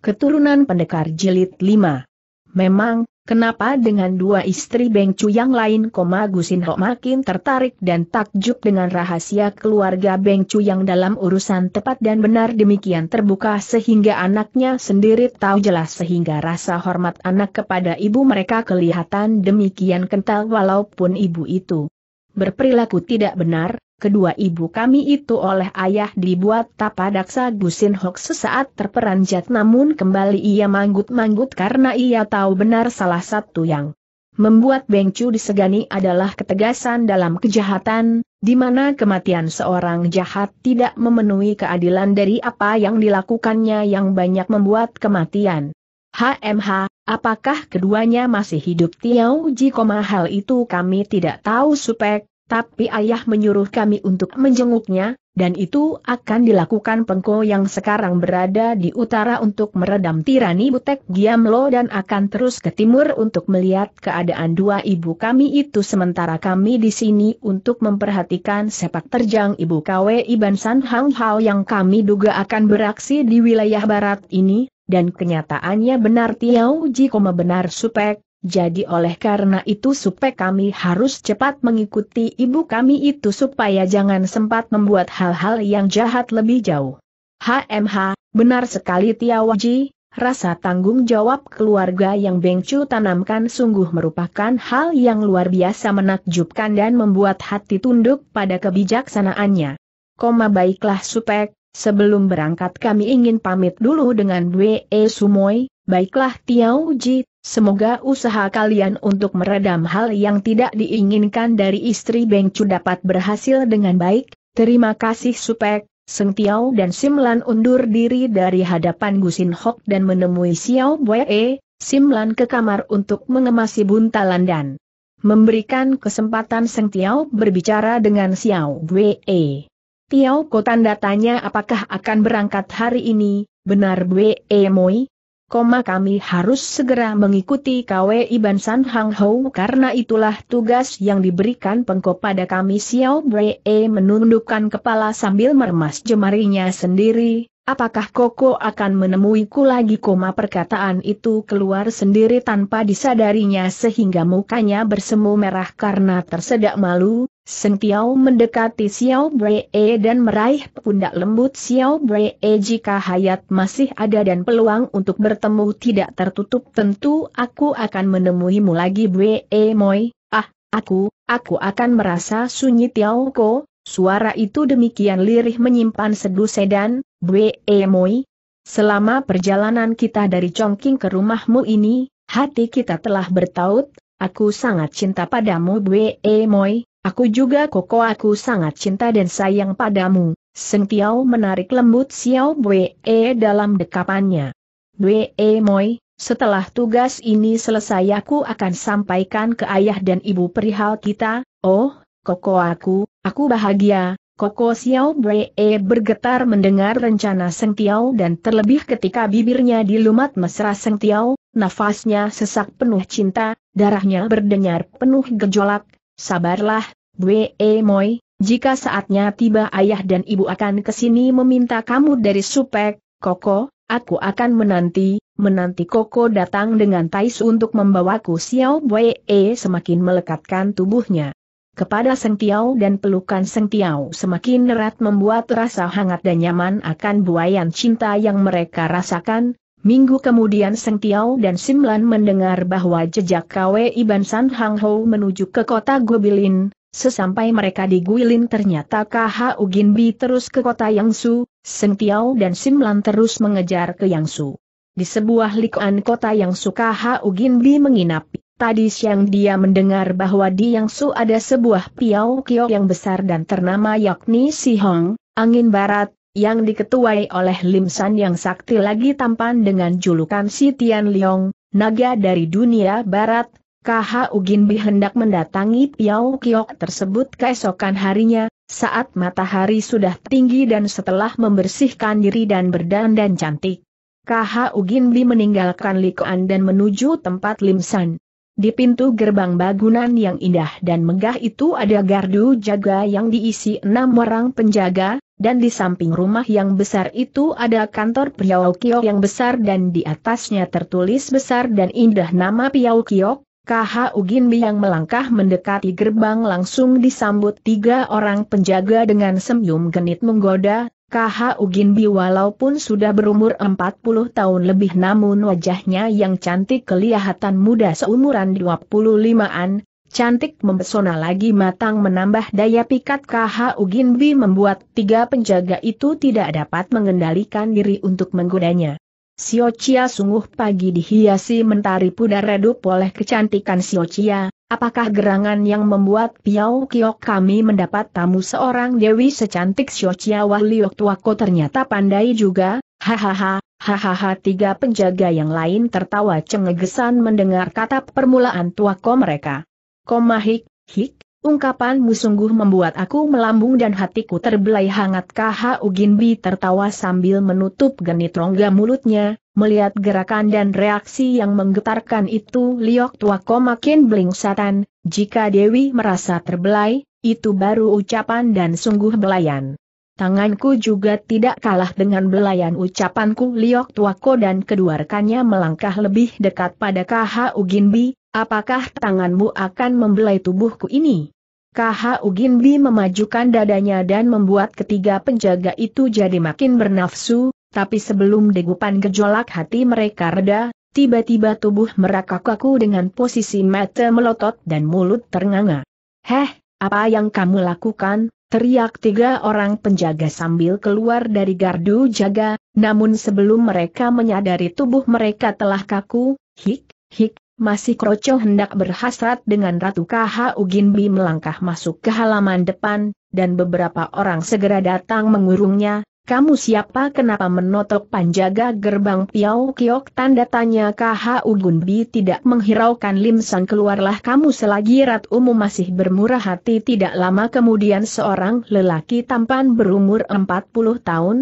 Keturunan Pendekar Jilid 5 Memang, kenapa dengan dua istri Bengcu yang lain Koma Gusinho makin tertarik dan takjub dengan rahasia keluarga Bengcu yang dalam urusan tepat dan benar demikian terbuka sehingga anaknya sendiri tahu jelas sehingga rasa hormat anak kepada ibu mereka kelihatan demikian kental walaupun ibu itu berperilaku tidak benar, kedua ibu kami itu oleh ayah dibuat daksa Gusin Hok sesaat terperanjat namun kembali ia manggut-manggut karena ia tahu benar salah satu yang membuat Chu disegani adalah ketegasan dalam kejahatan, di mana kematian seorang jahat tidak memenuhi keadilan dari apa yang dilakukannya yang banyak membuat kematian. HMH, apakah keduanya masih hidup tiau Ji, hal itu kami tidak tahu supek, tapi ayah menyuruh kami untuk menjenguknya, dan itu akan dilakukan Pengko yang sekarang berada di utara untuk meredam tirani Butek Giam Lo dan akan terus ke timur untuk melihat keadaan dua ibu kami itu sementara kami di sini untuk memperhatikan sepak terjang ibu KW Iban San Hang Hao yang kami duga akan beraksi di wilayah barat ini, dan kenyataannya benar tiau Ji benar Supek, jadi oleh karena itu supaya kami harus cepat mengikuti ibu kami itu supaya jangan sempat membuat hal-hal yang jahat lebih jauh. HMH, benar sekali Tiawaji, Rasa tanggung jawab keluarga yang Bengcu tanamkan sungguh merupakan hal yang luar biasa menakjubkan dan membuat hati tunduk pada kebijaksanaannya. Koma baiklah Supek, sebelum berangkat kami ingin pamit dulu dengan Bue Sumoy, Baiklah Tiao Ji, semoga usaha kalian untuk meredam hal yang tidak diinginkan dari istri Beng Chu dapat berhasil dengan baik, terima kasih Supek, Seng Tiao dan Simlan undur diri dari hadapan Gusin Hok dan menemui Xiao Wei. E, Simlan ke kamar untuk mengemasi buntalan dan memberikan kesempatan Seng Tiao berbicara dengan Xiao Wei. E. Tiao Ko tanda tanya apakah akan berangkat hari ini, benar Wei e Moi? koma kami harus segera mengikuti KWI Iban San Hang Hou karena itulah tugas yang diberikan pengko pada kami Xiao Bree menundukkan kepala sambil meremas jemarinya sendiri, Apakah Koko akan menemuiku lagi? Koma perkataan itu keluar sendiri tanpa disadarinya sehingga mukanya bersemu merah karena tersedak malu. Seng Tiao mendekati Xiao E dan meraih pundak lembut Xiao E jika hayat masih ada dan peluang untuk bertemu tidak tertutup tentu aku akan menemuimu lagi E Moi. Ah, aku, aku akan merasa sunyi Tiao Ko. Suara itu demikian lirih menyimpan sedu sedan, Bwe Moi, selama perjalanan kita dari Chongqing ke rumahmu ini, hati kita telah bertaut, aku sangat cinta padamu Bwe Moi, aku juga koko aku sangat cinta dan sayang padamu. Seng Tiao menarik lembut Xiao Bwe dalam dekapannya. Bwe Moi, setelah tugas ini selesai aku akan sampaikan ke ayah dan ibu perihal kita, oh, koko aku, aku bahagia, Koko Xiao Bre e, bergetar mendengar rencana Seng Tiao dan terlebih ketika bibirnya dilumat mesra Seng Tiao, nafasnya sesak penuh cinta, darahnya berdenyar penuh gejolak, sabarlah, Bre e, Moi, jika saatnya tiba ayah dan ibu akan kesini meminta kamu dari supek, Koko, aku akan menanti, menanti Koko datang dengan Tais untuk membawaku Xiao Bre e, semakin melekatkan tubuhnya kepada Seng Tiao dan pelukan Seng Tiao semakin erat membuat rasa hangat dan nyaman akan buayan cinta yang mereka rasakan. Minggu kemudian Seng Tiao dan Simlan mendengar bahwa jejak KW Iban San Hang Ho menuju ke kota Gubilin. Sesampai mereka di Guilin ternyata KH Ugin Bi terus ke kota Yangsu, Seng Tiao dan Simlan terus mengejar ke Yangsu. Di sebuah likuan kota Yangsu KH Ugin Bi menginap. Tadi siang dia mendengar bahwa di Yangsu ada sebuah piau kio yang besar dan ternama yakni Si Hong, angin barat, yang diketuai oleh Lim San yang sakti lagi tampan dengan julukan Si Tian Liong, naga dari dunia barat, KH Ugin Bi hendak mendatangi Piau Kiok tersebut keesokan harinya, saat matahari sudah tinggi dan setelah membersihkan diri dan berdandan cantik. KH Ugin Bi meninggalkan Likuan dan menuju tempat Limsan. Di pintu gerbang bangunan yang indah dan megah itu ada gardu jaga yang diisi enam orang penjaga, dan di samping rumah yang besar itu ada kantor Piau Kiok yang besar dan di atasnya tertulis besar dan indah nama Piau Kiok, KH Ugin yang melangkah mendekati gerbang langsung disambut tiga orang penjaga dengan senyum genit menggoda, KH Uginbi walaupun sudah berumur 40 tahun lebih namun wajahnya yang cantik kelihatan muda seumuran 25-an, cantik mempesona lagi matang menambah daya pikat KH Uginbi membuat tiga penjaga itu tidak dapat mengendalikan diri untuk menggodanya. Siocia sungguh pagi dihiasi mentari pudar redup oleh kecantikan Siocia, Apakah gerangan yang membuat Piao Kiok kami mendapat tamu seorang dewi secantik Xiochia Waliok Tuako ternyata pandai juga, hahaha, hahaha tiga penjaga yang lain tertawa cengegesan mendengar kata permulaan Tuako mereka. Koma hik, hik, ungkapanmu sungguh membuat aku melambung dan hatiku terbelai hangat Kha Uginbi tertawa sambil menutup genit rongga mulutnya, Melihat gerakan dan reaksi yang menggetarkan itu Liok Tuako makin belingsatan, jika Dewi merasa terbelai, itu baru ucapan dan sungguh belayan. Tanganku juga tidak kalah dengan belayan ucapanku Liok Tuako dan kedua rekannya melangkah lebih dekat pada KH Uginbi, apakah tanganmu akan membelai tubuhku ini? KH Uginbi memajukan dadanya dan membuat ketiga penjaga itu jadi makin bernafsu, tapi sebelum degupan gejolak hati mereka reda, tiba-tiba tubuh mereka kaku dengan posisi mata melotot dan mulut ternganga. Heh, apa yang kamu lakukan? Teriak tiga orang penjaga sambil keluar dari gardu jaga, namun sebelum mereka menyadari tubuh mereka telah kaku, hik, hik, masih kroco hendak berhasrat dengan Ratu KH Uginbi melangkah masuk ke halaman depan, dan beberapa orang segera datang mengurungnya, kamu siapa kenapa menotok panjaga gerbang Piau Kiok tanda tanya KHU Ugunbi tidak menghiraukan Lim San keluarlah kamu selagi rat umum masih bermurah hati tidak lama kemudian seorang lelaki tampan berumur 40 tahun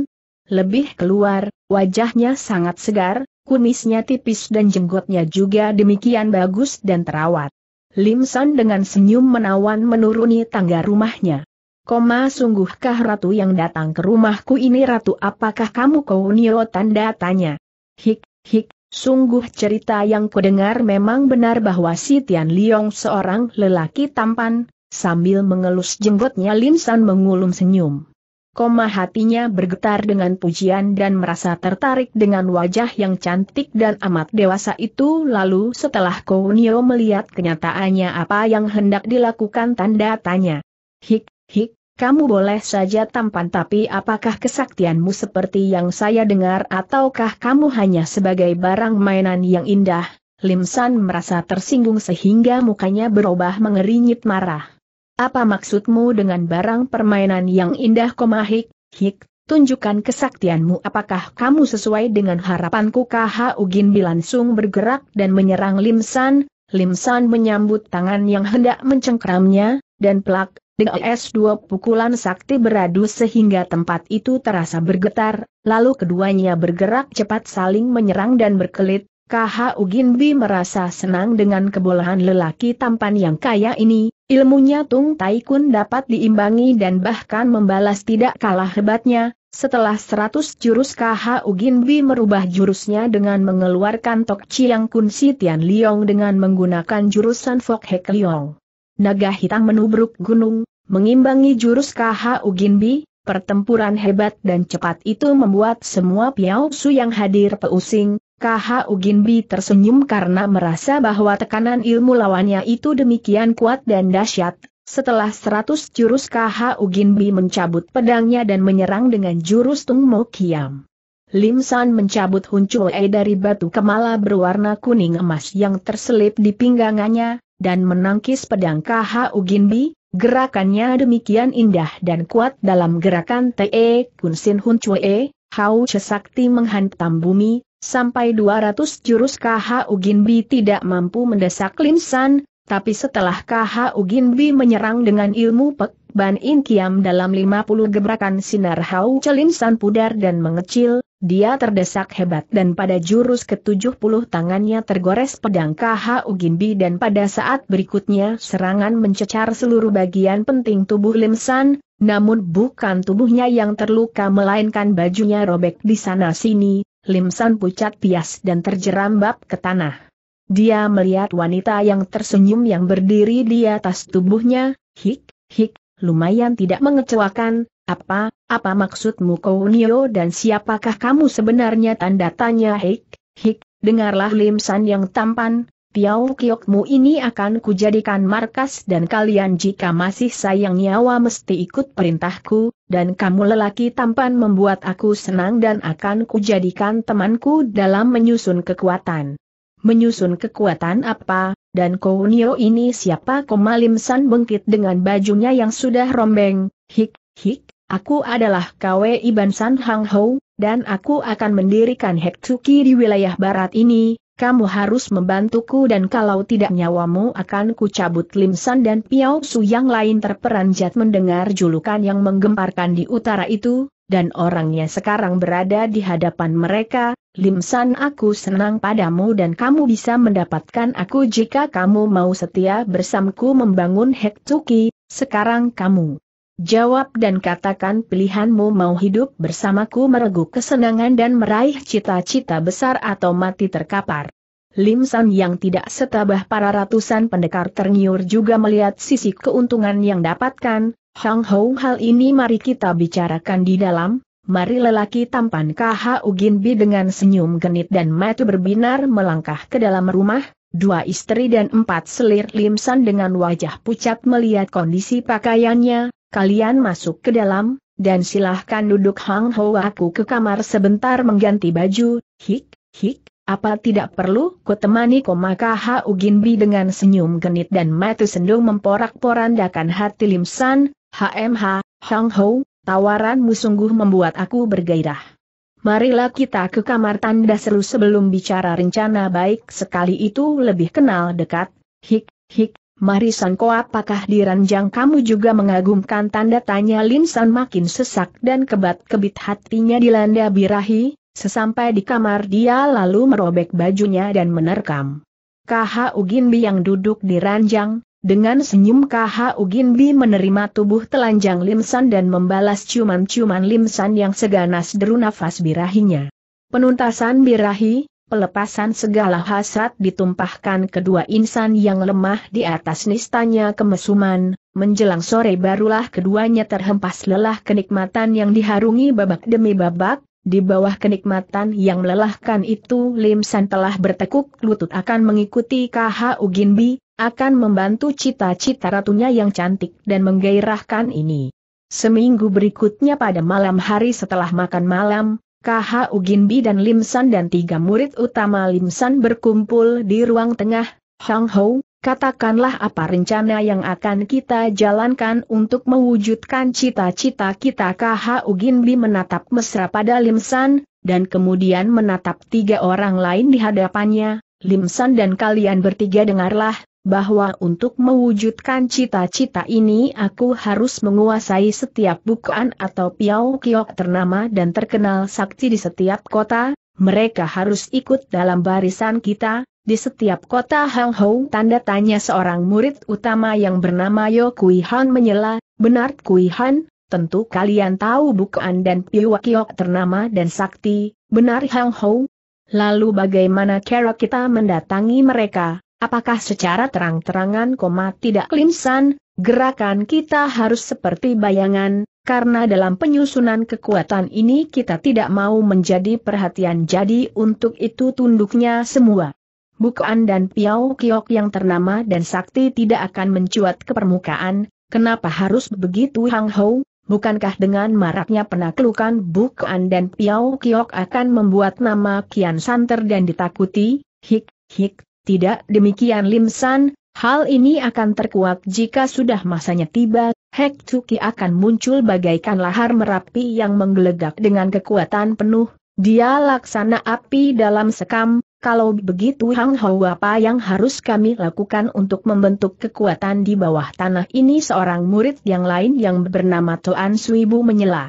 lebih keluar, wajahnya sangat segar, kumisnya tipis dan jenggotnya juga demikian bagus dan terawat. Lim San dengan senyum menawan menuruni tangga rumahnya. Koma sungguhkah ratu yang datang ke rumahku ini ratu apakah kamu Kounio tanda tanya. Hik, hik, sungguh cerita yang kudengar memang benar bahwa si Tian Liong seorang lelaki tampan, sambil mengelus jenggotnya Lim San mengulum senyum. Koma hatinya bergetar dengan pujian dan merasa tertarik dengan wajah yang cantik dan amat dewasa itu lalu setelah Kounio melihat kenyataannya apa yang hendak dilakukan tanda tanya. Hik, Hik, kamu boleh saja tampan tapi apakah kesaktianmu seperti yang saya dengar ataukah kamu hanya sebagai barang mainan yang indah? Lim San merasa tersinggung sehingga mukanya berubah mengerinyit marah. Apa maksudmu dengan barang permainan yang indah komahik, hik, tunjukkan kesaktianmu apakah kamu sesuai dengan harapanku KH Ugin langsung bergerak dan menyerang Lim San, Lim San menyambut tangan yang hendak mencengkramnya, dan pelak, DS dua pukulan sakti beradu sehingga tempat itu terasa bergetar, lalu keduanya bergerak cepat saling menyerang dan berkelit. KH Uginbi merasa senang dengan kebolehan lelaki tampan yang kaya ini, ilmunya Tung Taikun dapat diimbangi dan bahkan membalas tidak kalah hebatnya. Setelah seratus jurus KH Uginbi merubah jurusnya dengan mengeluarkan Tok Chiang Kun Si Tian Liong dengan menggunakan jurusan Fok Hek Liong. Naga hitam menubruk gunung, Mengimbangi jurus KH Uginbi, pertempuran hebat dan cepat itu membuat semua Piao Su yang hadir pusing, KH Uginbi tersenyum karena merasa bahwa tekanan ilmu lawannya itu demikian kuat dan dahsyat. Setelah seratus jurus KH Uginbi mencabut pedangnya dan menyerang dengan jurus Tung Mo Kiam. Lim San mencabut E dari batu kemala berwarna kuning emas yang terselip di pinggangannya, dan menangkis pedang KH Uginbi. Gerakannya demikian indah dan kuat dalam gerakan Te Kun Sin Hun Chue, hau Che Sakti menghantam bumi, sampai 200 jurus KH Uginbi tidak mampu mendesak Lin San, tapi setelah KH Uginbi menyerang dengan ilmu Pek Ban In Kiam dalam 50 gebrakan sinar hau Che Lin San pudar dan mengecil, dia terdesak hebat dan pada jurus ke-70 tangannya tergores pedang KH Uginbi dan pada saat berikutnya serangan mencecar seluruh bagian penting tubuh Lim San, namun bukan tubuhnya yang terluka melainkan bajunya robek di sana-sini, Lim San pucat pias dan terjerambab ke tanah. Dia melihat wanita yang tersenyum yang berdiri di atas tubuhnya, hik, hik, lumayan tidak mengecewakan, apa, apa maksudmu Kounio dan siapakah kamu sebenarnya tanda tanya Hik, Hik, dengarlah Lim San yang tampan, Piau Kiokmu ini akan kujadikan markas dan kalian jika masih sayang nyawa mesti ikut perintahku, dan kamu lelaki tampan membuat aku senang dan akan kujadikan temanku dalam menyusun kekuatan. Menyusun kekuatan apa, dan Kounio ini siapa Komalim San bengkit dengan bajunya yang sudah rombeng, hik, hik, Aku adalah Kwe Iban San Hang Ho, dan aku akan mendirikan Hektuki di wilayah barat ini, kamu harus membantuku dan kalau tidak nyawamu akan kucabut Lim San dan Piao Su yang lain terperanjat mendengar julukan yang menggemparkan di utara itu, dan orangnya sekarang berada di hadapan mereka, Lim San aku senang padamu dan kamu bisa mendapatkan aku jika kamu mau setia bersamaku membangun Hektuki, sekarang kamu Jawab dan katakan pilihanmu mau hidup bersamaku mereguk kesenangan dan meraih cita-cita besar atau mati terkapar. Lim San yang tidak setabah para ratusan pendekar terngiur juga melihat sisi keuntungan yang dapatkan, Hang Hou hal ini mari kita bicarakan di dalam, mari lelaki tampan KH Ugin Bi dengan senyum genit dan mata berbinar melangkah ke dalam rumah, Dua istri dan empat selir Lim San dengan wajah pucat melihat kondisi pakaiannya, kalian masuk ke dalam, dan silahkan duduk Hang Ho aku ke kamar sebentar mengganti baju, hik, hik, apa tidak perlu ku temani ko maka Ugin Bi dengan senyum genit dan mata sendung memporak-porandakan hati Lim San, HMH, Hang Ho, tawaranmu sungguh membuat aku bergairah. Marilah kita ke kamar tanda seru sebelum bicara rencana baik sekali itu lebih kenal dekat, hik, hik, Marisanko apakah diranjang kamu juga mengagumkan tanda tanya San makin sesak dan kebat-kebit hatinya dilanda birahi, sesampai di kamar dia lalu merobek bajunya dan menerkam. KH Uginbi yang duduk di ranjang, dengan senyum KH Uginbi menerima tubuh telanjang San dan membalas ciuman-ciuman San yang seganas deru nafas birahinya. Penuntasan birahi, pelepasan segala hasrat ditumpahkan kedua insan yang lemah di atas nistanya kemesuman, menjelang sore barulah keduanya terhempas lelah kenikmatan yang diharungi babak demi babak, di bawah kenikmatan yang melelahkan itu Lim San telah bertekuk lutut akan mengikuti KH Uginbi, akan membantu cita-cita ratunya yang cantik dan menggairahkan ini. Seminggu berikutnya pada malam hari setelah makan malam, KH Uginbi dan Lim San dan tiga murid utama Lim San berkumpul di ruang tengah, Hang Hou, katakanlah apa rencana yang akan kita jalankan untuk mewujudkan cita-cita kita KH Uginbi menatap mesra pada Lim San, dan kemudian menatap tiga orang lain di hadapannya, Lim San dan kalian bertiga dengarlah, bahwa untuk mewujudkan cita-cita ini aku harus menguasai setiap bukaan atau piau kiok ternama dan terkenal sakti di setiap kota, mereka harus ikut dalam barisan kita, di setiap kota Hang Hou tanda tanya seorang murid utama yang bernama Yo Kui Han menyela, benar Kui Han, tentu kalian tahu bukaan dan kiok ternama dan sakti, benar Hang Hou. Lalu bagaimana cara kita mendatangi mereka? Apakah secara terang-terangan koma tidak klimsan? gerakan kita harus seperti bayangan, karena dalam penyusunan kekuatan ini kita tidak mau menjadi perhatian jadi untuk itu tunduknya semua. Bukan dan Piau Kiok yang ternama dan sakti tidak akan mencuat ke permukaan, kenapa harus begitu Hang Hou? Bukankah dengan maraknya penaklukan Bukan dan Piau Kiok akan membuat nama Kian Santer dan ditakuti? Hik, hik, tidak demikian Lim San, hal ini akan terkuat jika sudah masanya tiba, Hek Tuki akan muncul bagaikan lahar merapi yang menggelegak dengan kekuatan penuh, dia laksana api dalam sekam, kalau begitu Hang Hou apa yang harus kami lakukan untuk membentuk kekuatan di bawah tanah ini seorang murid yang lain yang bernama Toan Suibu menyela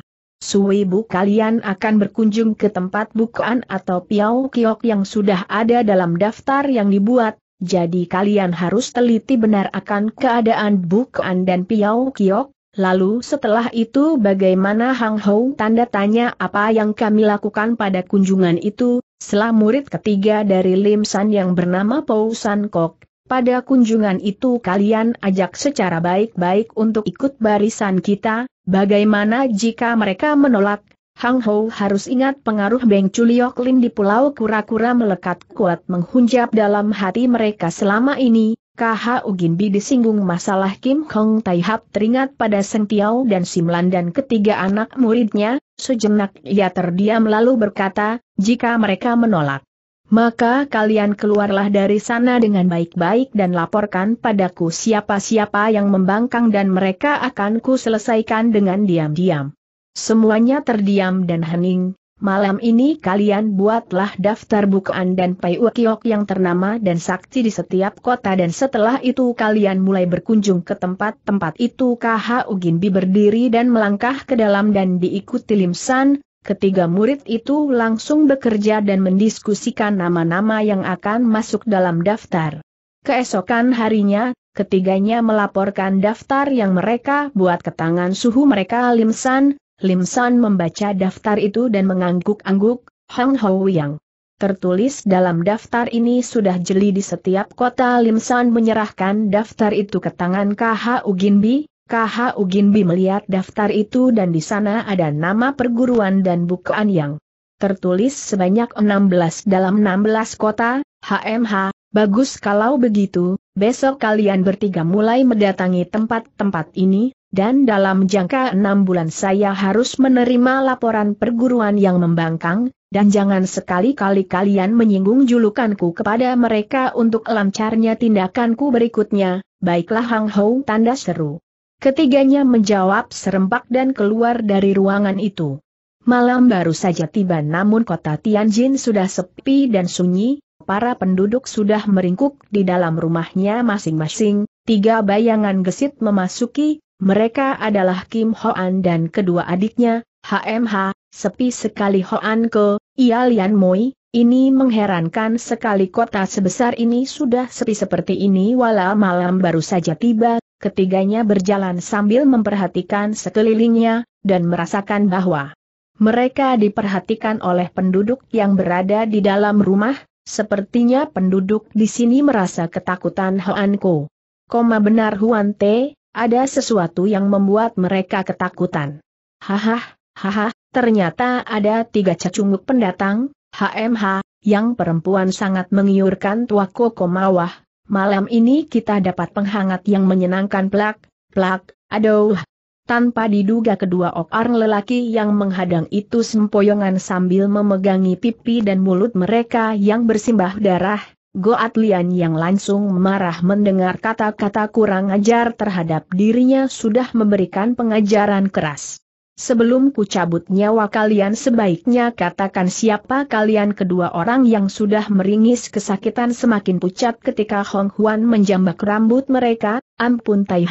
bu, kalian akan berkunjung ke tempat bukaan atau piau kiok yang sudah ada dalam daftar yang dibuat, jadi kalian harus teliti benar akan keadaan bukaan dan piau kiok, lalu setelah itu bagaimana Hang Hou tanda tanya apa yang kami lakukan pada kunjungan itu, setelah murid ketiga dari Lim San yang bernama Pou San Kok, pada kunjungan itu kalian ajak secara baik-baik untuk ikut barisan kita, bagaimana jika mereka menolak? Hang Hou harus ingat pengaruh Beng Chuliok Lin di Pulau Kura-Kura melekat kuat menghunjap dalam hati mereka selama ini, KH Ugin Bi disinggung masalah Kim Kong Tai teringat pada Seng Tiao dan Simlan dan ketiga anak muridnya, sejenak ia terdiam lalu berkata, jika mereka menolak. Maka kalian keluarlah dari sana dengan baik-baik dan laporkan padaku siapa-siapa yang membangkang dan mereka akan ku selesaikan dengan diam-diam. Semuanya terdiam dan hening, malam ini kalian buatlah daftar bukaan dan payukiok yang ternama dan sakti di setiap kota dan setelah itu kalian mulai berkunjung ke tempat-tempat itu KH Uginbi berdiri dan melangkah ke dalam dan diikuti Limsan, Ketiga murid itu langsung bekerja dan mendiskusikan nama-nama yang akan masuk dalam daftar. Keesokan harinya, ketiganya melaporkan daftar yang mereka buat ke tangan suhu mereka Lim San. Lim San membaca daftar itu dan mengangguk-angguk, Hang Hou Yang. Tertulis dalam daftar ini sudah jeli di setiap kota Lim San menyerahkan daftar itu ke tangan KH Uginbi, KH Uginbi melihat daftar itu dan di sana ada nama perguruan dan bukaan yang tertulis sebanyak 16 dalam 16 kota, HMH, bagus kalau begitu, besok kalian bertiga mulai mendatangi tempat-tempat ini, dan dalam jangka 6 bulan saya harus menerima laporan perguruan yang membangkang, dan jangan sekali-kali kalian menyinggung julukanku kepada mereka untuk lancarnya tindakanku berikutnya, baiklah Hang Hou tanda seru. Ketiganya menjawab serempak dan keluar dari ruangan itu. Malam baru saja tiba namun kota Tianjin sudah sepi dan sunyi, para penduduk sudah meringkuk di dalam rumahnya masing-masing, tiga bayangan gesit memasuki, mereka adalah Kim Hoan dan kedua adiknya, HMH, sepi sekali Hoan ke, Ia Lian Moi, ini mengherankan sekali kota sebesar ini sudah sepi seperti ini walau malam baru saja tiba, ketiganya berjalan sambil memperhatikan sekelilingnya, dan merasakan bahwa mereka diperhatikan oleh penduduk yang berada di dalam rumah, sepertinya penduduk di sini merasa ketakutan Hoan Ko. Koma benar Huan Te, ada sesuatu yang membuat mereka ketakutan. Haha, haha. ternyata ada tiga cacunguk pendatang, HMH, yang perempuan sangat mengiurkan Tuako Komawah, Malam ini kita dapat penghangat yang menyenangkan plak, plak, aduh. Tanpa diduga kedua orang lelaki yang menghadang itu sempoyongan sambil memegangi pipi dan mulut mereka yang bersimbah darah, Goat Lian yang langsung marah mendengar kata-kata kurang ajar terhadap dirinya sudah memberikan pengajaran keras. Sebelum ku cabut nyawa kalian sebaiknya katakan siapa kalian kedua orang yang sudah meringis kesakitan semakin pucat ketika Hong Huan menjambak rambut mereka, ampun Tai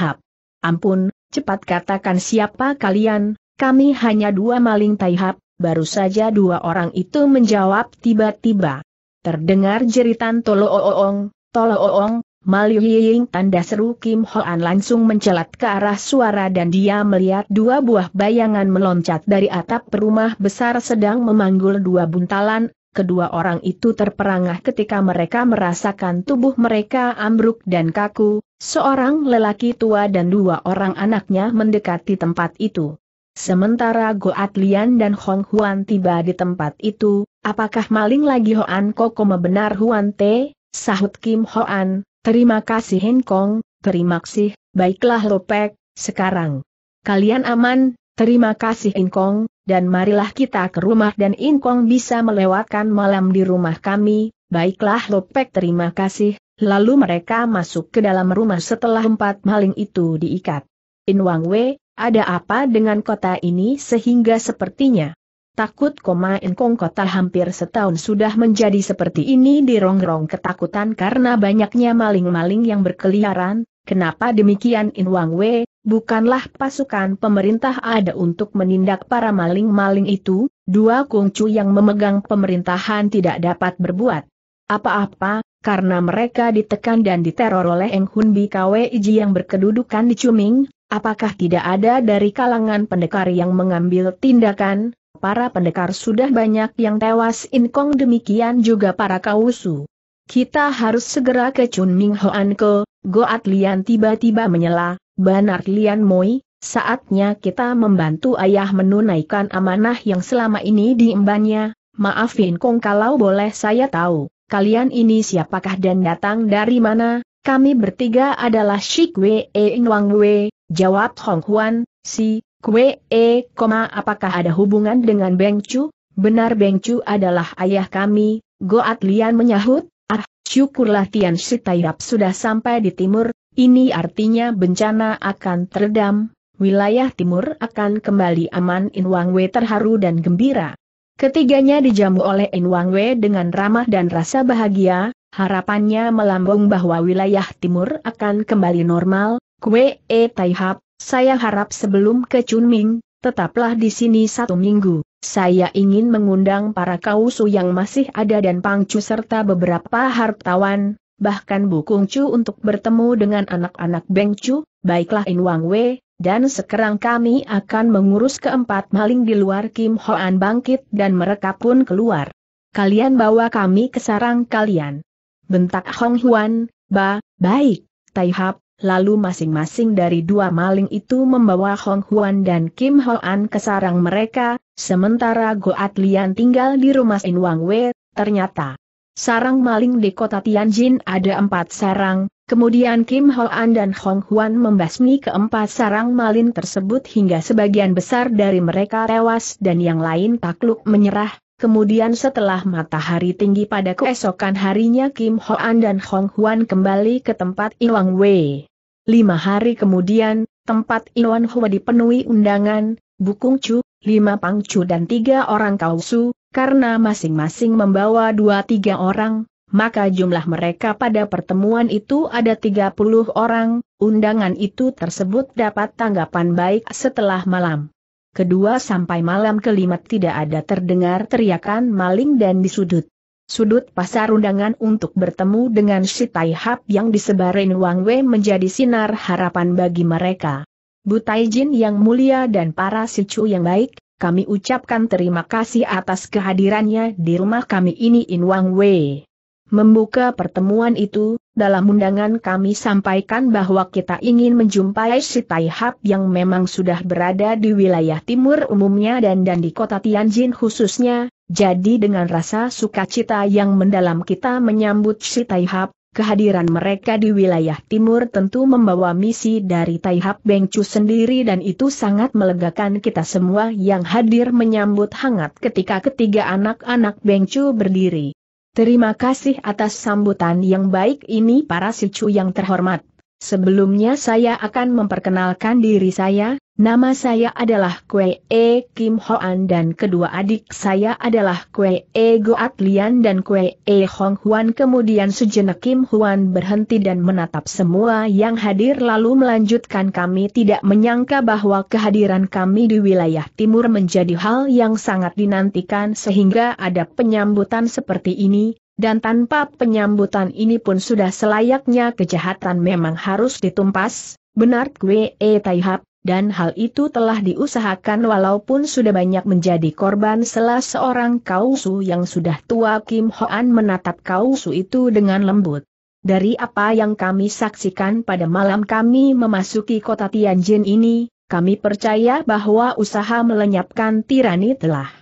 Ampun, cepat katakan siapa kalian, kami hanya dua maling Tai baru saja dua orang itu menjawab tiba-tiba. Terdengar jeritan tolo oong, tolo oong. Maliu Ying tanda seru Kim Hoan langsung mencelat ke arah suara dan dia melihat dua buah bayangan meloncat dari atap perumah besar sedang memanggul dua buntalan, kedua orang itu terperangah ketika mereka merasakan tubuh mereka ambruk dan kaku, seorang lelaki tua dan dua orang anaknya mendekati tempat itu. Sementara Goat Lian dan Hong Huan tiba di tempat itu, apakah maling lagi Hoan Koko benar Huan Te? sahut Kim Hoan, terima kasih Kong, terima kasih, baiklah Lopek, sekarang. Kalian aman, terima kasih Kong, dan marilah kita ke rumah dan Kong bisa melewatkan malam di rumah kami, baiklah Lopek terima kasih, lalu mereka masuk ke dalam rumah setelah empat maling itu diikat. In Wang Wei, ada apa dengan kota ini sehingga sepertinya Takut koma engkong kota hampir setahun sudah menjadi seperti ini di rongrong ketakutan karena banyaknya maling-maling yang berkeliaran, kenapa demikian In Wang Wei, bukanlah pasukan pemerintah ada untuk menindak para maling-maling itu, dua kungcu yang memegang pemerintahan tidak dapat berbuat apa-apa, karena mereka ditekan dan diteror oleh Eng Hun Bi Iji yang berkedudukan di Cuming, apakah tidak ada dari kalangan pendekar yang mengambil tindakan, Para pendekar sudah banyak yang tewas inkong demikian juga para kausu. Kita harus segera ke Chun Ming Hoan Ko, Goat Lian tiba-tiba menyela, Banar Lian Moi, saatnya kita membantu ayah menunaikan amanah yang selama ini diembannya, maafin Kong kalau boleh saya tahu, kalian ini siapakah dan datang dari mana, kami bertiga adalah Shik Wei Eng Wang Wei, jawab Hong Huan, si, Kue E, apakah ada hubungan dengan Beng Chu? Benar Beng Chu adalah ayah kami, Goat Lian menyahut, ah, syukurlah Tian Shi Tairap sudah sampai di timur, ini artinya bencana akan teredam, wilayah timur akan kembali aman In Wang Wei terharu dan gembira. Ketiganya dijamu oleh In Wang Wei dengan ramah dan rasa bahagia, harapannya melambung bahwa wilayah timur akan kembali normal, Kue E Taihap, saya harap sebelum ke Chunming, tetaplah di sini satu minggu. Saya ingin mengundang para kausu yang masih ada dan pangcu serta beberapa hartawan, bahkan Bukungcu Chu untuk bertemu dengan anak-anak Bengcu. baiklah In Wang Wei, dan sekarang kami akan mengurus keempat maling di luar Kim Hoan bangkit dan mereka pun keluar. Kalian bawa kami ke sarang kalian. Bentak Hong Huan, ba, baik, Taihap, lalu masing-masing dari dua maling itu membawa Hong Huan dan Kim Ho An ke sarang mereka, sementara Goat Lian tinggal di rumah In Wang Wei, ternyata. Sarang maling di kota Tianjin ada empat sarang, kemudian Kim Ho An dan Hong Huan membasmi keempat sarang maling tersebut hingga sebagian besar dari mereka tewas dan yang lain takluk menyerah, Kemudian setelah matahari tinggi pada keesokan harinya Kim Hoan dan Hong Huan kembali ke tempat Iwang Wei. Lima hari kemudian, tempat Iwang Hua dipenuhi undangan, Bukung Chu, Lima Pang Chu dan tiga orang Kausu, karena masing-masing membawa dua-tiga orang, maka jumlah mereka pada pertemuan itu ada tiga puluh orang, undangan itu tersebut dapat tanggapan baik setelah malam. Kedua sampai malam kelima tidak ada terdengar teriakan maling dan di sudut. Sudut pasar undangan untuk bertemu dengan si Hap yang disebarin Wang Wei menjadi sinar harapan bagi mereka. Tai Jin yang mulia dan para si Chu yang baik, kami ucapkan terima kasih atas kehadirannya di rumah kami ini In Wang Wei. Membuka pertemuan itu, dalam undangan kami sampaikan bahwa kita ingin menjumpai si Taihap yang memang sudah berada di wilayah timur umumnya dan dan di kota Tianjin khususnya, jadi dengan rasa sukacita yang mendalam kita menyambut si Taihap, kehadiran mereka di wilayah timur tentu membawa misi dari Taihap Bengcu sendiri dan itu sangat melegakan kita semua yang hadir menyambut hangat ketika ketiga anak-anak Bengcu berdiri. Terima kasih atas sambutan yang baik ini para sicu yang terhormat. Sebelumnya saya akan memperkenalkan diri saya, nama saya adalah Kwe E Kim Hoan dan kedua adik saya adalah Kwe E Goat Lian dan Kwe E Hong Huan. Kemudian sejenak Kim Huan berhenti dan menatap semua yang hadir lalu melanjutkan kami tidak menyangka bahwa kehadiran kami di wilayah timur menjadi hal yang sangat dinantikan sehingga ada penyambutan seperti ini, dan tanpa penyambutan ini pun sudah selayaknya kejahatan memang harus ditumpas, benar gue, E Taihap, dan hal itu telah diusahakan walaupun sudah banyak menjadi korban setelah seorang kausu yang sudah tua Kim Hoan menatap kausu itu dengan lembut. Dari apa yang kami saksikan pada malam kami memasuki kota Tianjin ini, kami percaya bahwa usaha melenyapkan tirani telah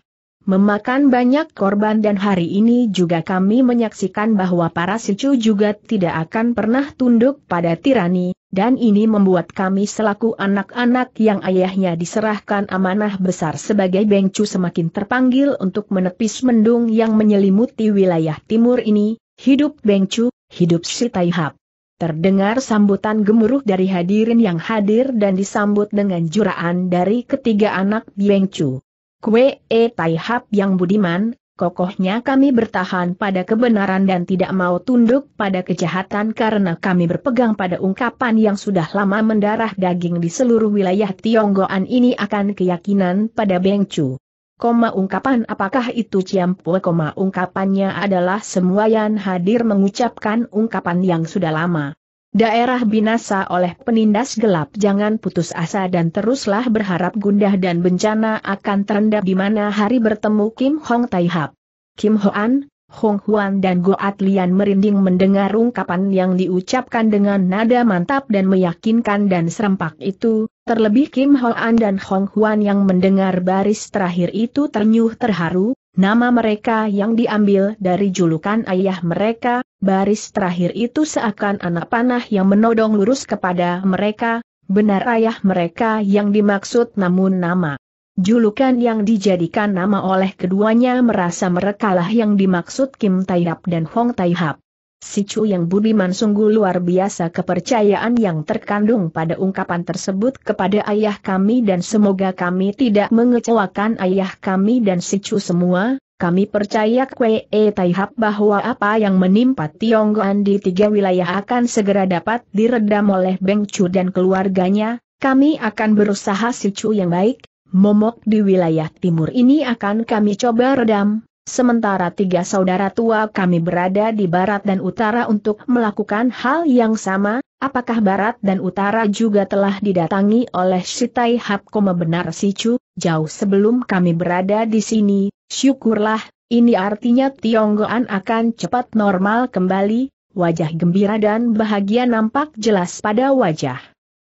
memakan banyak korban dan hari ini juga kami menyaksikan bahwa para sicu juga tidak akan pernah tunduk pada tirani, dan ini membuat kami selaku anak-anak yang ayahnya diserahkan amanah besar sebagai bengcu semakin terpanggil untuk menepis mendung yang menyelimuti wilayah timur ini, hidup bengcu, hidup si Taihap. Terdengar sambutan gemuruh dari hadirin yang hadir dan disambut dengan juraan dari ketiga anak Biengcu. Kue E Tai yang budiman, kokohnya kami bertahan pada kebenaran dan tidak mau tunduk pada kejahatan karena kami berpegang pada ungkapan yang sudah lama mendarah daging di seluruh wilayah Tionggoan ini akan keyakinan pada Beng Chu. Koma ungkapan apakah itu Ciampue koma ungkapannya adalah semua yang hadir mengucapkan ungkapan yang sudah lama. Daerah binasa oleh penindas gelap jangan putus asa dan teruslah berharap gundah dan bencana akan terendam di mana hari bertemu Kim Hong Tai Hap. Kim Hoan, Hong Huan dan Go Atlian merinding mendengar ungkapan yang diucapkan dengan nada mantap dan meyakinkan dan serempak itu, terlebih Kim Hoan dan Hong Huan yang mendengar baris terakhir itu ternyuh terharu, Nama mereka yang diambil dari julukan ayah mereka, baris terakhir itu seakan anak panah yang menodong lurus kepada mereka, benar ayah mereka yang dimaksud namun nama. Julukan yang dijadikan nama oleh keduanya merasa merekalah yang dimaksud Kim Taihap dan Hong Taihap. Si yang Budiman sungguh luar biasa kepercayaan yang terkandung pada ungkapan tersebut kepada ayah kami dan semoga kami tidak mengecewakan ayah kami dan si Chu semua, kami percaya Kwee Taihap bahwa apa yang menimpa Tionggoan di tiga wilayah akan segera dapat diredam oleh Beng Chu dan keluarganya, kami akan berusaha si Chu yang baik, momok di wilayah timur ini akan kami coba redam, Sementara tiga saudara tua kami berada di barat dan utara untuk melakukan hal yang sama, apakah barat dan utara juga telah didatangi oleh Sitai Hapkoma benar Sicu, jauh sebelum kami berada di sini, syukurlah, ini artinya Tionggoan akan cepat normal kembali, wajah gembira dan bahagia nampak jelas pada wajah.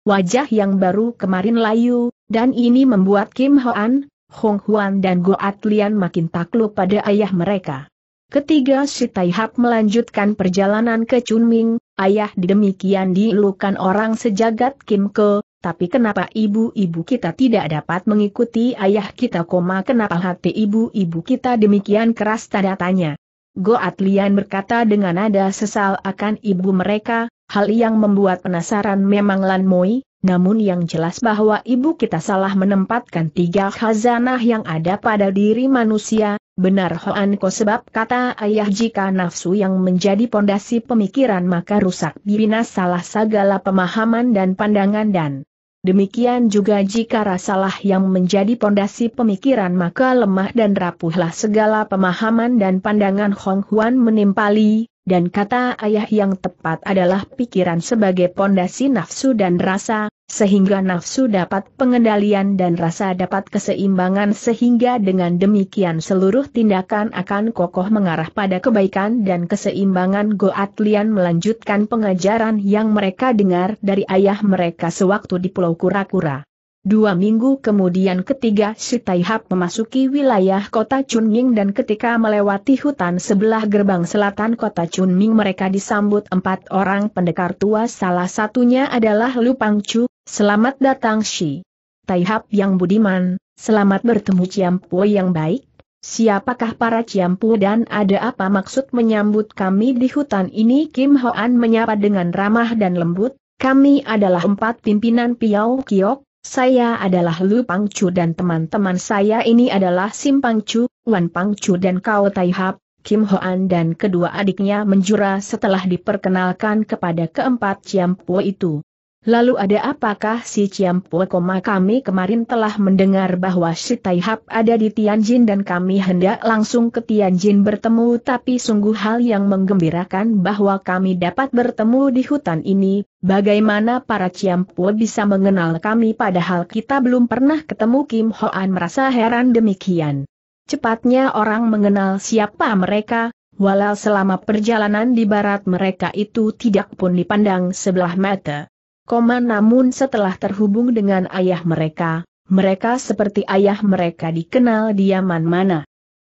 Wajah yang baru kemarin layu, dan ini membuat Kim Hoan, Hong Huan dan Go Atlian makin takluk pada ayah mereka. Ketiga si Taihak melanjutkan perjalanan ke Chunming, ayah demikian dilukan orang sejagat Kim Ke, tapi kenapa ibu-ibu kita tidak dapat mengikuti ayah kita koma kenapa hati ibu-ibu kita demikian keras tanda tanya. Go Atlian berkata dengan nada sesal akan ibu mereka, hal yang membuat penasaran memang Lan Moi, namun yang jelas bahwa ibu kita salah menempatkan tiga khazanah yang ada pada diri manusia, benar Hoan sebab kata ayah jika nafsu yang menjadi pondasi pemikiran maka rusak salah segala pemahaman dan pandangan dan Demikian juga jika rasalah yang menjadi pondasi pemikiran maka lemah dan rapuhlah segala pemahaman dan pandangan Hong Huan menimpali, dan kata ayah yang tepat adalah pikiran sebagai pondasi nafsu dan rasa, sehingga nafsu dapat pengendalian dan rasa dapat keseimbangan sehingga dengan demikian seluruh tindakan akan kokoh mengarah pada kebaikan dan keseimbangan Goatlian melanjutkan pengajaran yang mereka dengar dari ayah mereka sewaktu di Pulau Kura-Kura. Dua minggu kemudian ketiga si Taihap memasuki wilayah kota Chunming dan ketika melewati hutan sebelah gerbang selatan kota Chunming mereka disambut empat orang pendekar tua salah satunya adalah Lu Pangcu, selamat datang Shi. Taihap yang budiman, selamat bertemu Ciampu yang baik. Siapakah para Ciampu dan ada apa maksud menyambut kami di hutan ini? Kim Hoan menyapa dengan ramah dan lembut, kami adalah empat pimpinan Piao Kiok, saya adalah Lu Pangcu dan teman-teman saya ini adalah Sim Pangcu, Wan Pangcu dan Kao Taihap, Kim Hoan dan kedua adiknya menjura setelah diperkenalkan kepada keempat Ciampu itu. Lalu ada apakah si Ciampue koma kami kemarin telah mendengar bahwa si Taihap ada di Tianjin dan kami hendak langsung ke Tianjin bertemu tapi sungguh hal yang menggembirakan bahwa kami dapat bertemu di hutan ini, bagaimana para Ciampue bisa mengenal kami padahal kita belum pernah ketemu Kim Hoan merasa heran demikian. Cepatnya orang mengenal siapa mereka, walau selama perjalanan di barat mereka itu tidak pun dipandang sebelah mata. Koma namun setelah terhubung dengan ayah mereka, mereka seperti ayah mereka dikenal di Yaman mana.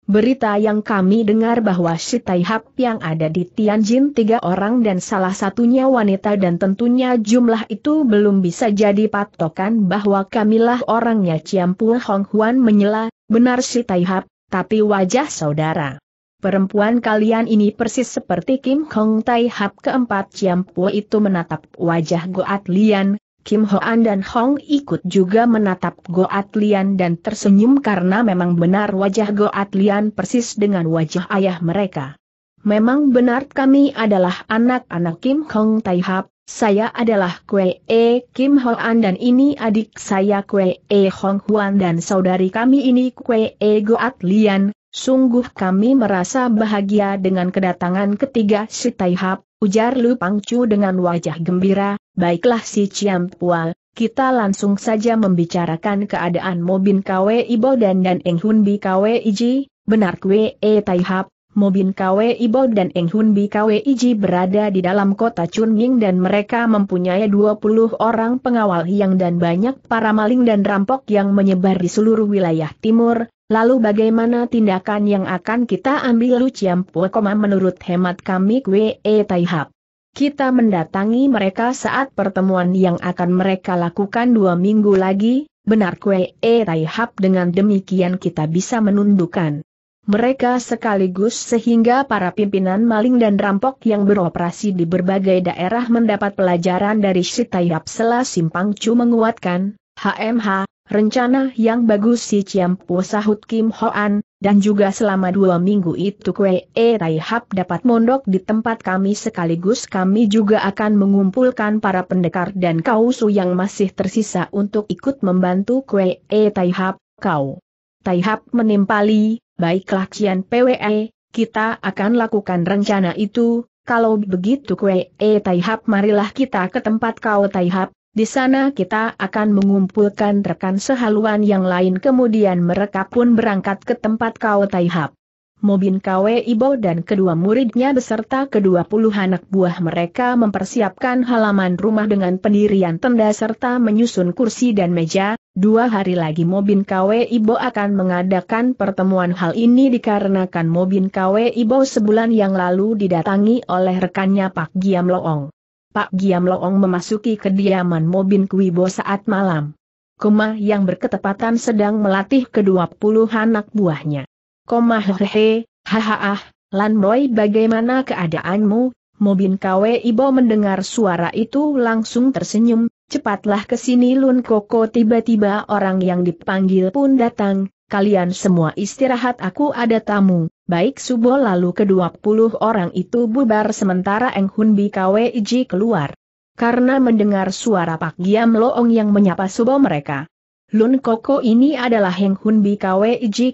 Berita yang kami dengar bahwa si Taihap yang ada di Tianjin tiga orang dan salah satunya wanita dan tentunya jumlah itu belum bisa jadi patokan bahwa kamilah orangnya Ciampu Hong Huan menyela, benar si Taihap, tapi wajah saudara. Perempuan kalian ini persis seperti Kim Hong Tai Hap keempat Chiam Pua itu menatap wajah Goat Lian, Kim Hoan dan Hong ikut juga menatap Goat Lian dan tersenyum karena memang benar wajah Goat Lian persis dengan wajah ayah mereka. Memang benar kami adalah anak-anak Kim Hong Tai Hap, saya adalah Kwe E Kim Hoan dan ini adik saya Kwe E Hong Huan dan saudari kami ini Kwe E Goat Lian, Sungguh kami merasa bahagia dengan kedatangan ketiga si Taihap, ujar Lu Pangcu dengan wajah gembira, baiklah si Ciam Pual, kita langsung saja membicarakan keadaan Mobin KW eh Ibo dan Eng Hun Bi KW Iji, benar Kwe E Taihap, Mobin KW Ibo dan Eng Hun Bi KW Iji berada di dalam kota Chunying dan mereka mempunyai 20 orang pengawal yang dan banyak para maling dan rampok yang menyebar di seluruh wilayah timur, Lalu bagaimana tindakan yang akan kita ambil Lu Ciampu menurut hemat kami Kwe E Taihap? Kita mendatangi mereka saat pertemuan yang akan mereka lakukan dua minggu lagi, benar Kwe E Taihap dengan demikian kita bisa menundukkan mereka sekaligus sehingga para pimpinan maling dan rampok yang beroperasi di berbagai daerah mendapat pelajaran dari Sitayap Sela Simpangcu menguatkan, HMH, Rencana yang bagus si Ciampu sahut Kim Hoan, dan juga selama dua minggu itu Kwe E Tai Hap dapat mondok di tempat kami sekaligus kami juga akan mengumpulkan para pendekar dan kausu yang masih tersisa untuk ikut membantu Kwe E Tai Hap, kau. Tai Hap menimpali, baiklah Cian PWE, kita akan lakukan rencana itu, kalau begitu Kwe E Tai Hap marilah kita ke tempat kau Tai Hap, di sana kita akan mengumpulkan rekan sehaluan yang lain kemudian mereka pun berangkat ke tempat Kau Taihap. Mobin Kwe Ibo dan kedua muridnya beserta kedua puluh anak buah mereka mempersiapkan halaman rumah dengan pendirian tenda serta menyusun kursi dan meja, dua hari lagi Mobin Kwe Ibo akan mengadakan pertemuan hal ini dikarenakan Mobin Kwe Ibo sebulan yang lalu didatangi oleh rekannya Pak Giam Loong. Pak Giam Loong memasuki kediaman Mobin Kuibo saat malam. Koma yang berketepatan sedang melatih kedua puluh anak buahnya. Koma hehehe, hahaha, Lan Moy bagaimana keadaanmu? Mobin Kwe Ibo mendengar suara itu langsung tersenyum, cepatlah ke sini Lun Koko tiba-tiba orang yang dipanggil pun datang, kalian semua istirahat aku ada tamu, Baik Subo. lalu kedua puluh orang itu bubar sementara Eng Hun Bi keluar. Karena mendengar suara Pak Giam Loong yang menyapa Subo mereka. Lun Koko ini adalah Eng Hun Bi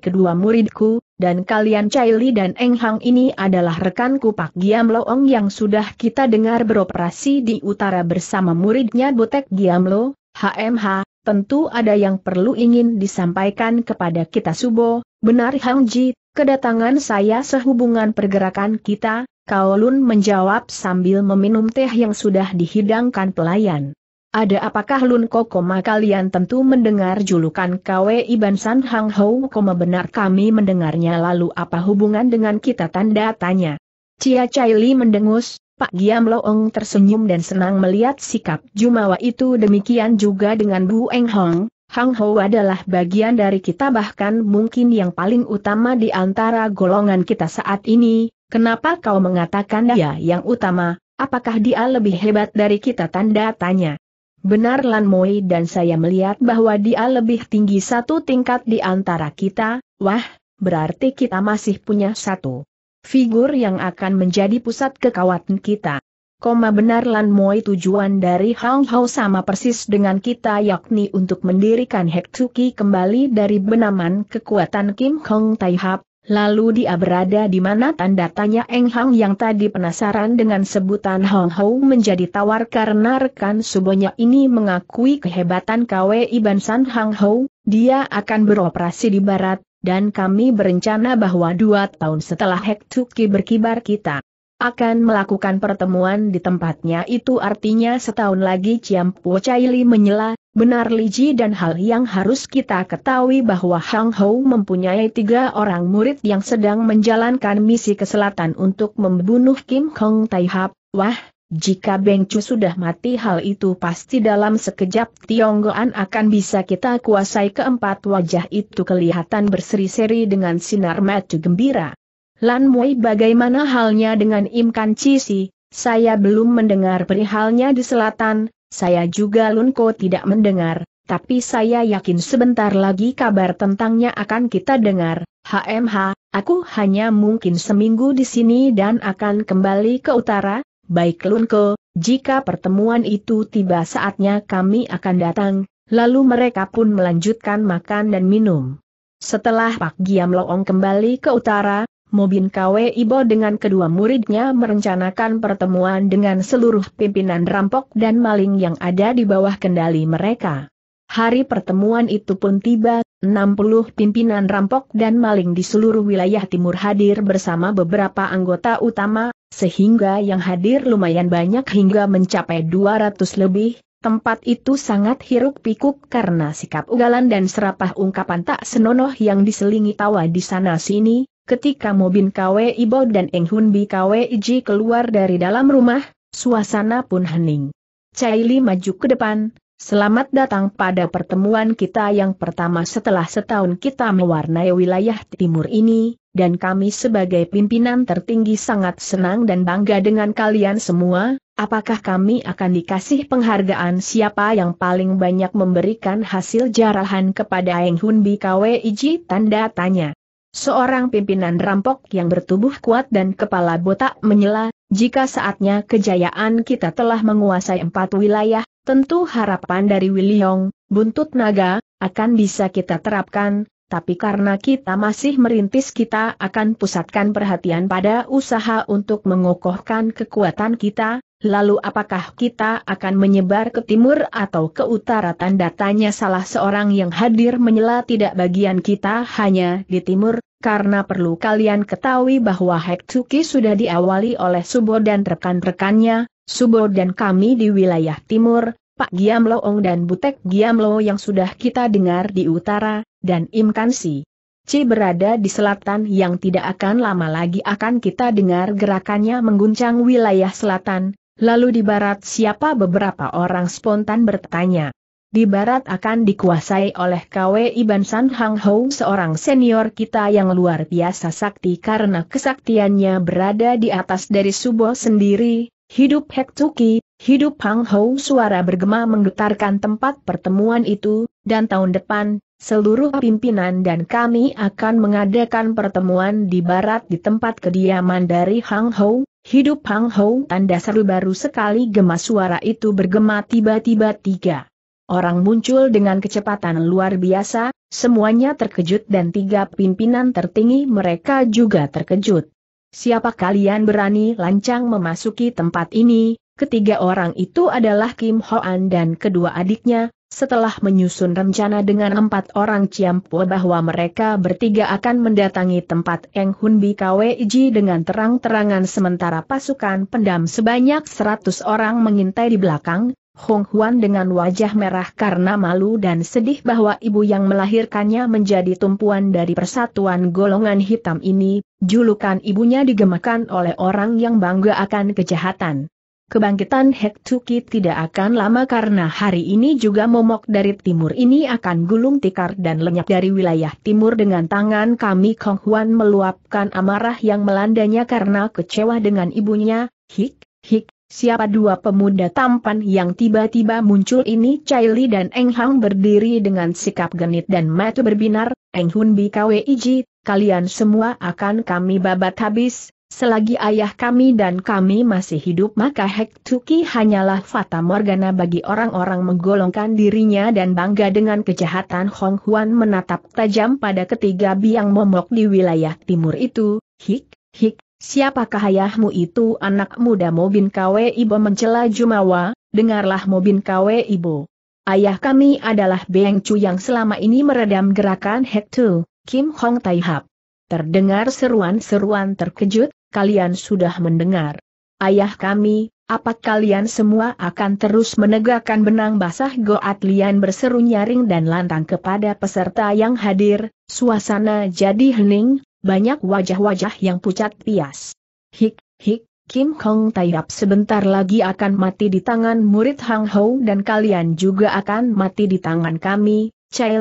kedua muridku, dan kalian Caili dan Eng Hang ini adalah rekanku Pak Giam Loong yang sudah kita dengar beroperasi di utara bersama muridnya Botek Giam Lo, HMH, tentu ada yang perlu ingin disampaikan kepada kita Subo, benar Hang Ji, Kedatangan saya sehubungan pergerakan kita, Kaolun menjawab sambil meminum teh yang sudah dihidangkan pelayan. Ada apakah Lun Kokoma kalian tentu mendengar julukan Kwe Iban San Hang Hou Koma benar kami mendengarnya lalu apa hubungan dengan kita tanda tanya. Cia Chai Li mendengus, Pak Giam Loong tersenyum dan senang melihat sikap Jumawa itu demikian juga dengan Bu Eng Hong, Hang Hou adalah bagian dari kita bahkan mungkin yang paling utama di antara golongan kita saat ini, kenapa kau mengatakan dia yang utama, apakah dia lebih hebat dari kita tanda tanya. Benar Lan Moi dan saya melihat bahwa dia lebih tinggi satu tingkat di antara kita, wah, berarti kita masih punya satu figur yang akan menjadi pusat kekawatan kita. Koma benar Lan Moi tujuan dari Hang Hao sama persis dengan kita yakni untuk mendirikan Hek Tuki kembali dari benaman kekuatan Kim Hong Tai Hap, lalu dia berada di mana tanda tanya Eng Hang yang tadi penasaran dengan sebutan Hang Hao menjadi tawar karena rekan subonya ini mengakui kehebatan KW iban San Hang Hao, dia akan beroperasi di barat, dan kami berencana bahwa dua tahun setelah Hek Tuki berkibar kita akan melakukan pertemuan di tempatnya itu artinya setahun lagi Ciam Po Li menyela, benar Li Ji dan hal yang harus kita ketahui bahwa Hang Hou mempunyai tiga orang murid yang sedang menjalankan misi ke selatan untuk membunuh Kim Kong Tai Hap, wah, jika Beng Chu sudah mati hal itu pasti dalam sekejap Tionggoan akan bisa kita kuasai keempat wajah itu kelihatan berseri-seri dengan sinar mata gembira. Lan Mui bagaimana halnya dengan Im Kan Cisi, saya belum mendengar perihalnya di selatan, saya juga Lunko tidak mendengar, tapi saya yakin sebentar lagi kabar tentangnya akan kita dengar. HMH, aku hanya mungkin seminggu di sini dan akan kembali ke utara, baik Lunko, jika pertemuan itu tiba saatnya kami akan datang, lalu mereka pun melanjutkan makan dan minum. Setelah Pak Giam Loong kembali ke utara, Mobin Kwe Ibo dengan kedua muridnya merencanakan pertemuan dengan seluruh pimpinan rampok dan maling yang ada di bawah kendali mereka. Hari pertemuan itu pun tiba, 60 pimpinan rampok dan maling di seluruh wilayah timur hadir bersama beberapa anggota utama, sehingga yang hadir lumayan banyak hingga mencapai 200 lebih, Tempat itu sangat hiruk pikuk karena sikap ugalan dan serapah ungkapan tak senonoh yang diselingi tawa di sana sini, Ketika Mobin KW Ibo dan Eng Hun Bi Kwe Iji keluar dari dalam rumah, suasana pun hening. Li maju ke depan, Selamat datang pada pertemuan kita yang pertama setelah setahun kita mewarnai wilayah timur ini, dan kami sebagai pimpinan tertinggi sangat senang dan bangga dengan kalian semua, apakah kami akan dikasih penghargaan siapa yang paling banyak memberikan hasil jarahan kepada Eng Hun Kwe Iji? Tanda tanya. Seorang pimpinan rampok yang bertubuh kuat dan kepala botak menyela, jika saatnya kejayaan kita telah menguasai empat wilayah, tentu harapan dari Wiliong, buntut naga, akan bisa kita terapkan, tapi karena kita masih merintis kita akan pusatkan perhatian pada usaha untuk mengokohkan kekuatan kita, Lalu apakah kita akan menyebar ke timur atau ke utara tanda tanya salah seorang yang hadir menyela tidak bagian kita hanya di timur, karena perlu kalian ketahui bahwa Hektuki sudah diawali oleh Subo dan rekan-rekannya, Subo dan kami di wilayah timur, Pak Giam Loong dan Butek Giam Giamlo yang sudah kita dengar di utara, dan Im Kansi. C berada di selatan yang tidak akan lama lagi akan kita dengar gerakannya mengguncang wilayah selatan, Lalu di barat siapa beberapa orang spontan bertanya. Di barat akan dikuasai oleh Iban San Hang Hou seorang senior kita yang luar biasa sakti karena kesaktiannya berada di atas dari Subo sendiri, hidup Hektuki, hidup Hang Hou suara bergema menggetarkan tempat pertemuan itu, dan tahun depan, seluruh pimpinan dan kami akan mengadakan pertemuan di barat di tempat kediaman dari Hang Hou, Hidup Hang Hou tanda seru baru sekali gemas suara itu bergema tiba-tiba tiga. Orang muncul dengan kecepatan luar biasa, semuanya terkejut dan tiga pimpinan tertinggi mereka juga terkejut. Siapa kalian berani lancang memasuki tempat ini? Ketiga orang itu adalah Kim Hoan dan kedua adiknya, setelah menyusun rencana dengan empat orang Ciampo bahwa mereka bertiga akan mendatangi tempat Eng Hun BKWJ dengan terang-terangan sementara pasukan pendam sebanyak seratus orang mengintai di belakang, Hong Huan dengan wajah merah karena malu dan sedih bahwa ibu yang melahirkannya menjadi tumpuan dari persatuan golongan hitam ini, julukan ibunya digemakan oleh orang yang bangga akan kejahatan kebangkitan Hek Hektuki tidak akan lama karena hari ini juga momok dari timur ini akan gulung tikar dan lenyap dari wilayah timur dengan tangan kami Kong Huan meluapkan amarah yang melandanya karena kecewa dengan ibunya, hik, hik, siapa dua pemuda tampan yang tiba-tiba muncul ini Chai Li dan Eng Hang berdiri dengan sikap genit dan mata berbinar, Eng Hun BKWIG, kalian semua akan kami babat habis, Selagi ayah kami dan kami masih hidup maka Tuki hanyalah fata morgana bagi orang-orang menggolongkan dirinya dan bangga dengan kejahatan Hong Huan menatap tajam pada ketiga biang momok di wilayah timur itu, hik, hik, siapakah ayahmu itu anak muda Mobin Kwe Ibo mencela Jumawa, dengarlah Mobin Kwe Ibo. Ayah kami adalah Beng Chu yang selama ini meredam gerakan Hektu, Kim Hong Taihap. Terdengar seruan-seruan terkejut, kalian sudah mendengar. Ayah kami, apa kalian semua akan terus menegakkan benang basah Goat Lian berseru nyaring dan lantang kepada peserta yang hadir, suasana jadi hening, banyak wajah-wajah yang pucat pias. Hik, hik, Kim Kong Taiyap sebentar lagi akan mati di tangan murid Hang Hou dan kalian juga akan mati di tangan kami,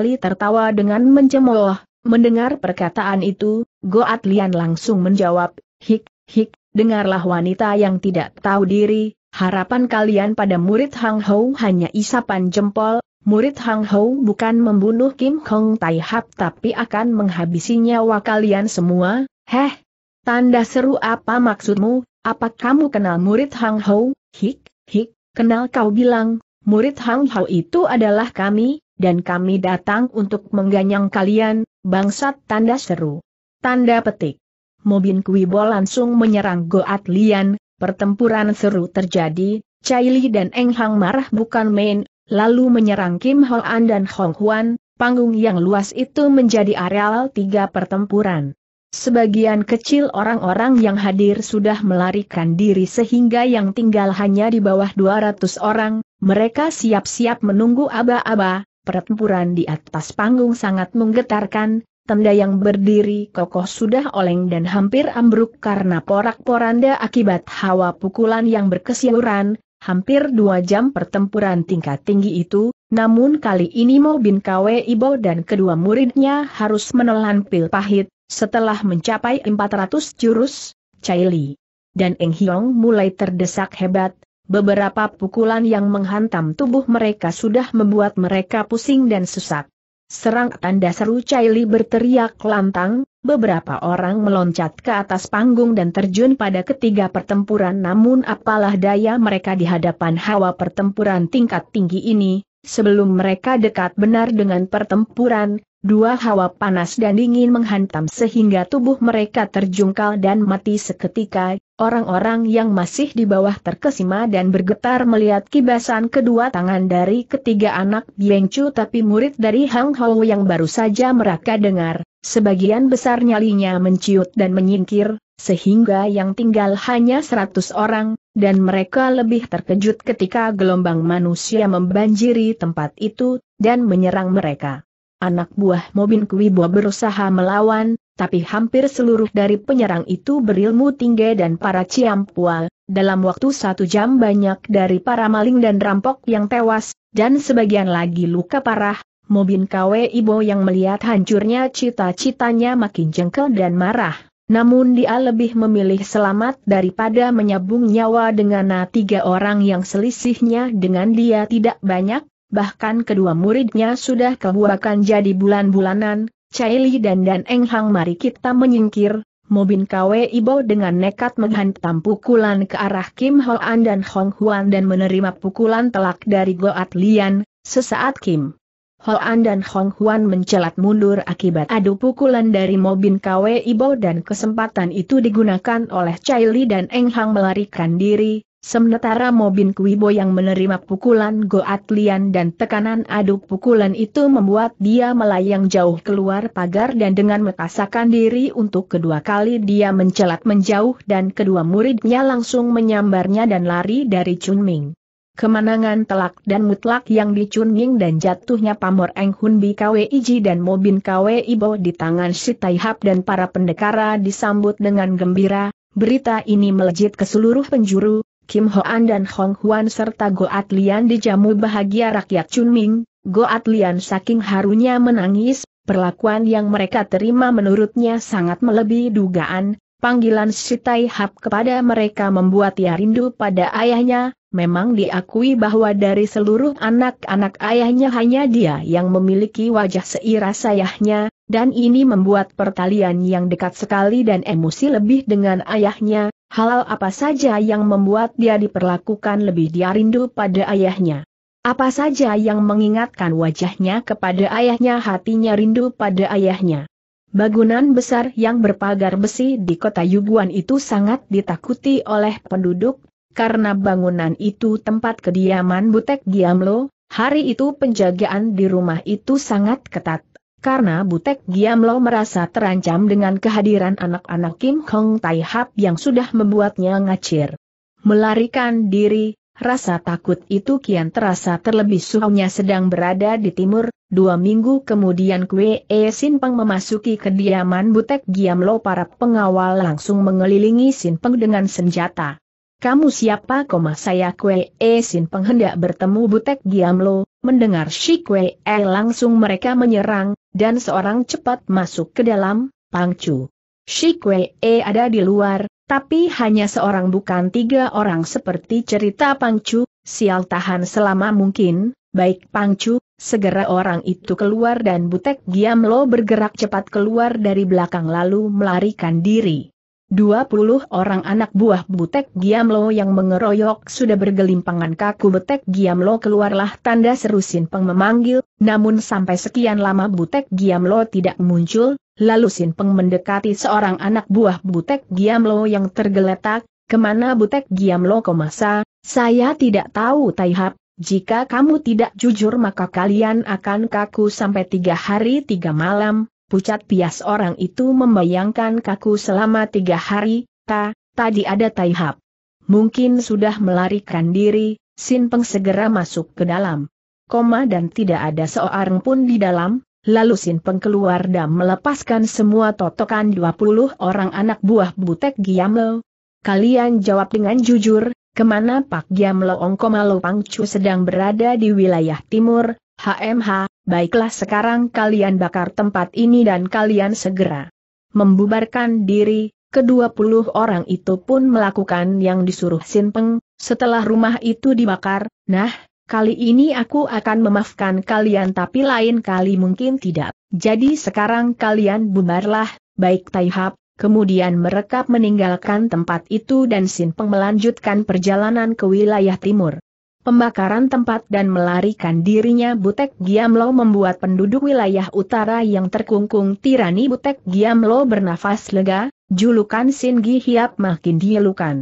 Li tertawa dengan mencemooh, mendengar perkataan itu, Goat Lian langsung menjawab, Hik, hik, dengarlah wanita yang tidak tahu diri, harapan kalian pada murid Hang Hou hanya isapan jempol, murid Hang Hou bukan membunuh Kim Kong Tai Hap tapi akan menghabisi nyawa kalian semua, heh. Tanda seru apa maksudmu, apa kamu kenal murid Hang Hou, hik, hik, kenal kau bilang, murid Hang Ho itu adalah kami, dan kami datang untuk mengganyang kalian, bangsat tanda seru. Tanda petik. Mobin Kuibo langsung menyerang Goat Lian, pertempuran seru terjadi, Chai Li dan Eng Hang marah bukan main, lalu menyerang Kim Ho An dan Hong Huan, panggung yang luas itu menjadi areal tiga pertempuran. Sebagian kecil orang-orang yang hadir sudah melarikan diri sehingga yang tinggal hanya di bawah 200 orang, mereka siap-siap menunggu aba-aba, pertempuran di atas panggung sangat menggetarkan, tenda yang berdiri kokoh sudah oleng dan hampir ambruk karena porak-poranda akibat hawa pukulan yang berkesiuran, hampir dua jam pertempuran tingkat tinggi itu, namun kali ini Mo Bin Kwe Ibo dan kedua muridnya harus menelan pil pahit, setelah mencapai 400 jurus, Li dan Eng Hiong mulai terdesak hebat, beberapa pukulan yang menghantam tubuh mereka sudah membuat mereka pusing dan sesak. Serang tanda seru Caili berteriak lantang, beberapa orang meloncat ke atas panggung dan terjun pada ketiga pertempuran namun apalah daya mereka di hadapan hawa pertempuran tingkat tinggi ini, sebelum mereka dekat benar dengan pertempuran, dua hawa panas dan dingin menghantam sehingga tubuh mereka terjungkal dan mati seketika, Orang-orang yang masih di bawah terkesima dan bergetar melihat kibasan kedua tangan dari ketiga anak Bieng Chu tapi murid dari Hang Hou yang baru saja meraka dengar, sebagian besar nyalinya menciut dan menyingkir, sehingga yang tinggal hanya seratus orang, dan mereka lebih terkejut ketika gelombang manusia membanjiri tempat itu, dan menyerang mereka. Anak buah Mobin Kuibo berusaha melawan, tapi hampir seluruh dari penyerang itu berilmu tinggi dan para ciampual, dalam waktu satu jam banyak dari para maling dan rampok yang tewas, dan sebagian lagi luka parah, Mobin KW Ibo yang melihat hancurnya cita-citanya makin jengkel dan marah. Namun dia lebih memilih selamat daripada menyabung nyawa dengan tiga orang yang selisihnya dengan dia tidak banyak, bahkan kedua muridnya sudah kebuakan jadi bulan-bulanan, Li dan Dan Eng Hang mari kita menyingkir, Mobin Kwe Ibo dengan nekat menghantam pukulan ke arah Kim Ho An dan Hong Huan dan menerima pukulan telak dari Goat Lian, sesaat Kim. Ho An dan Hong Huan mencelat mundur akibat adu pukulan dari Mobin Kwe Ibo dan kesempatan itu digunakan oleh Chai Li dan Eng Hang melarikan diri, Sementara Mobin Kuibo yang menerima pukulan goatlian Atlian dan tekanan aduk pukulan itu membuat dia melayang jauh keluar pagar dan dengan mekasakan diri untuk kedua kali dia mencelat menjauh dan kedua muridnya langsung menyambarnya dan lari dari Chunming. Kemenangan telak dan mutlak yang di Chunming dan jatuhnya pamor Eng Hun Bi Iji dan Mobin Kwe Ibo di tangan si Hap dan para pendekara disambut dengan gembira, berita ini melejit ke seluruh penjuru, Kim Hoan dan Hong Huan serta Goat Lian dijamu bahagia rakyat Chunming, Goat Lian saking harunya menangis, perlakuan yang mereka terima menurutnya sangat melebihi dugaan, panggilan Sitai Hap kepada mereka membuat ia rindu pada ayahnya, memang diakui bahwa dari seluruh anak-anak ayahnya hanya dia yang memiliki wajah seiras ayahnya, dan ini membuat pertalian yang dekat sekali dan emosi lebih dengan ayahnya, hal apa saja yang membuat dia diperlakukan lebih dia rindu pada ayahnya. Apa saja yang mengingatkan wajahnya kepada ayahnya hatinya rindu pada ayahnya. Bangunan besar yang berpagar besi di kota Yuguan itu sangat ditakuti oleh penduduk, karena bangunan itu tempat kediaman Butek Giamlo, hari itu penjagaan di rumah itu sangat ketat. Karena Butek Giamlo merasa terancam dengan kehadiran anak-anak Kim Kong Tai Hap yang sudah membuatnya ngacir. Melarikan diri, rasa takut itu kian terasa terlebih suhunya sedang berada di timur, dua minggu kemudian Kwe E Sinpeng memasuki kediaman Butek Giamlo para pengawal langsung mengelilingi Sin Peng dengan senjata. Kamu siapa koma saya Kwe E Peng hendak bertemu Butek Giamlo, Mendengar Shi Kuei E langsung mereka menyerang, dan seorang cepat masuk ke dalam, Pangcu. Shi Kuei E ada di luar, tapi hanya seorang bukan tiga orang seperti cerita Pangcu, sial tahan selama mungkin, baik Pangcu, segera orang itu keluar dan Butek Giamlo bergerak cepat keluar dari belakang lalu melarikan diri. 20 orang anak buah Butek Giamlo yang mengeroyok sudah bergelimpangan kaku Butek Giamlo keluarlah tanda seru Sinpeng memanggil, namun sampai sekian lama Butek Giamlo tidak muncul, lalu Sinpeng mendekati seorang anak buah Butek Giamlo yang tergeletak, kemana Butek Giamlo komasa, saya tidak tahu Taihap, jika kamu tidak jujur maka kalian akan kaku sampai tiga hari tiga malam, Pucat pias orang itu membayangkan kaku selama tiga hari, ta, tadi ada taihap. Mungkin sudah melarikan diri, Sin Peng segera masuk ke dalam. Koma dan tidak ada seorang pun di dalam, lalu Sin Peng keluar dan melepaskan semua totokan 20 orang anak buah Butek Giamlo. Kalian jawab dengan jujur, kemana Pak Giamlo Ongkoma Pangcu sedang berada di wilayah timur, HMH, Baiklah sekarang kalian bakar tempat ini dan kalian segera membubarkan diri, kedua puluh orang itu pun melakukan yang disuruh Sinpeng, setelah rumah itu dibakar, nah, kali ini aku akan memaafkan kalian tapi lain kali mungkin tidak. Jadi sekarang kalian bubarlah, baik Taihap, kemudian mereka meninggalkan tempat itu dan Sinpeng melanjutkan perjalanan ke wilayah timur pembakaran tempat dan melarikan dirinya Butek Giamlo membuat penduduk wilayah utara yang terkungkung tirani Butek Giamlo bernafas lega, julukan Singi Hiap makin dielukan.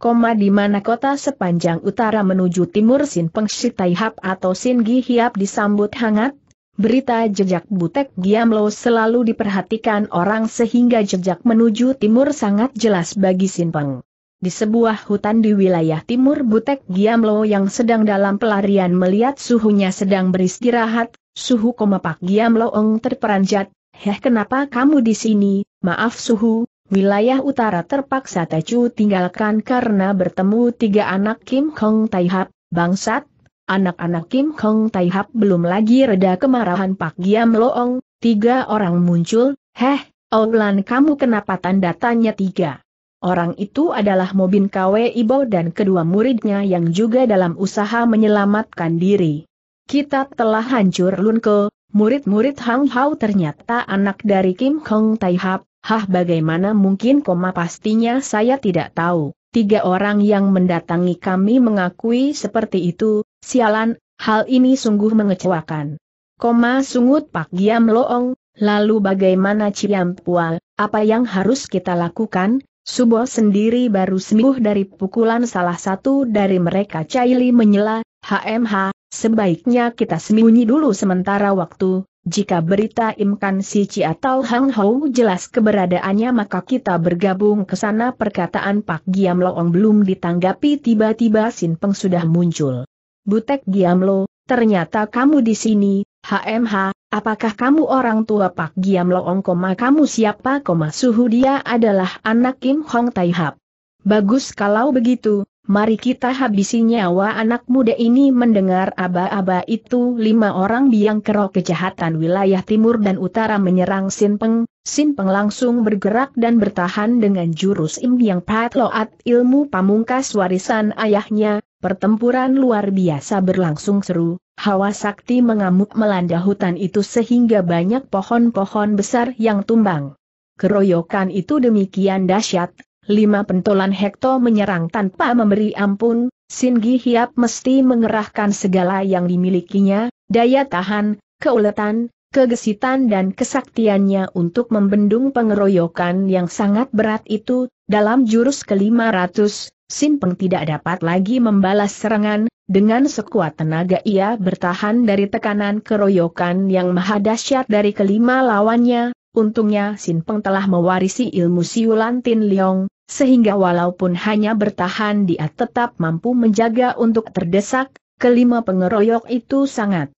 Koma di mana kota sepanjang utara menuju timur Sin Pengsitai Hap atau Singi Hiap disambut hangat, Berita jejak Butek Giamlo selalu diperhatikan orang sehingga jejak menuju timur sangat jelas bagi Sinpeng di sebuah hutan di wilayah timur Butek Giamlo yang sedang dalam pelarian melihat suhunya sedang beristirahat, suhu Pak Giamlo Ong terperanjat, Heh kenapa kamu di sini, maaf suhu, wilayah utara terpaksa Tecu tinggalkan karena bertemu tiga anak Kim Kong Taihap, bangsat, anak-anak Kim Kong Taihap belum lagi reda kemarahan Pak Giam Loong, tiga orang muncul, heh, Oulan kamu kenapa tanda tanya tiga. Orang itu adalah Mobin KW Ibo dan kedua muridnya yang juga dalam usaha menyelamatkan diri. Kita telah hancur lunke, murid-murid Hang Hao ternyata anak dari Kim Hong Tai Hap, hah bagaimana mungkin koma pastinya saya tidak tahu. Tiga orang yang mendatangi kami mengakui seperti itu, sialan, hal ini sungguh mengecewakan. Koma sungut Pak Giam Loong, lalu bagaimana Ciam Pual, apa yang harus kita lakukan, Subo sendiri baru sembuh dari pukulan salah satu dari mereka Caili menyela, HMH, sebaiknya kita sembunyi dulu sementara waktu, jika berita Imkan Sici atau Hang Hou jelas keberadaannya maka kita bergabung ke sana perkataan Pak Giam Loong belum ditanggapi tiba-tiba Sin Peng sudah muncul. Butek Giam Lo, ternyata kamu di sini, HMH, Apakah kamu orang tua Pak Giam Loong koma kamu siapa koma suhu dia adalah anak Kim Hong Tai Hap. Bagus kalau begitu, mari kita habisi nyawa anak muda ini mendengar aba-aba itu lima orang biang kerok kejahatan wilayah timur dan utara menyerang Sinpeng, Sin Peng langsung bergerak dan bertahan dengan jurus Im Yang Loat ilmu pamungkas warisan ayahnya, pertempuran luar biasa berlangsung seru, hawa sakti mengamuk melanda hutan itu sehingga banyak pohon-pohon besar yang tumbang. Keroyokan itu demikian dahsyat, lima pentolan Hekto menyerang tanpa memberi ampun, Sin Gi Hiap mesti mengerahkan segala yang dimilikinya, daya tahan, keuletan, kegesitan dan kesaktiannya untuk membendung pengeroyokan yang sangat berat itu, dalam jurus ke-500, Sin Peng tidak dapat lagi membalas serangan, dengan sekuat tenaga ia bertahan dari tekanan keroyokan yang maha dahsyat dari kelima lawannya, untungnya Sin Peng telah mewarisi ilmu siulan Tin Leong, sehingga walaupun hanya bertahan dia tetap mampu menjaga untuk terdesak, kelima pengeroyok itu sangat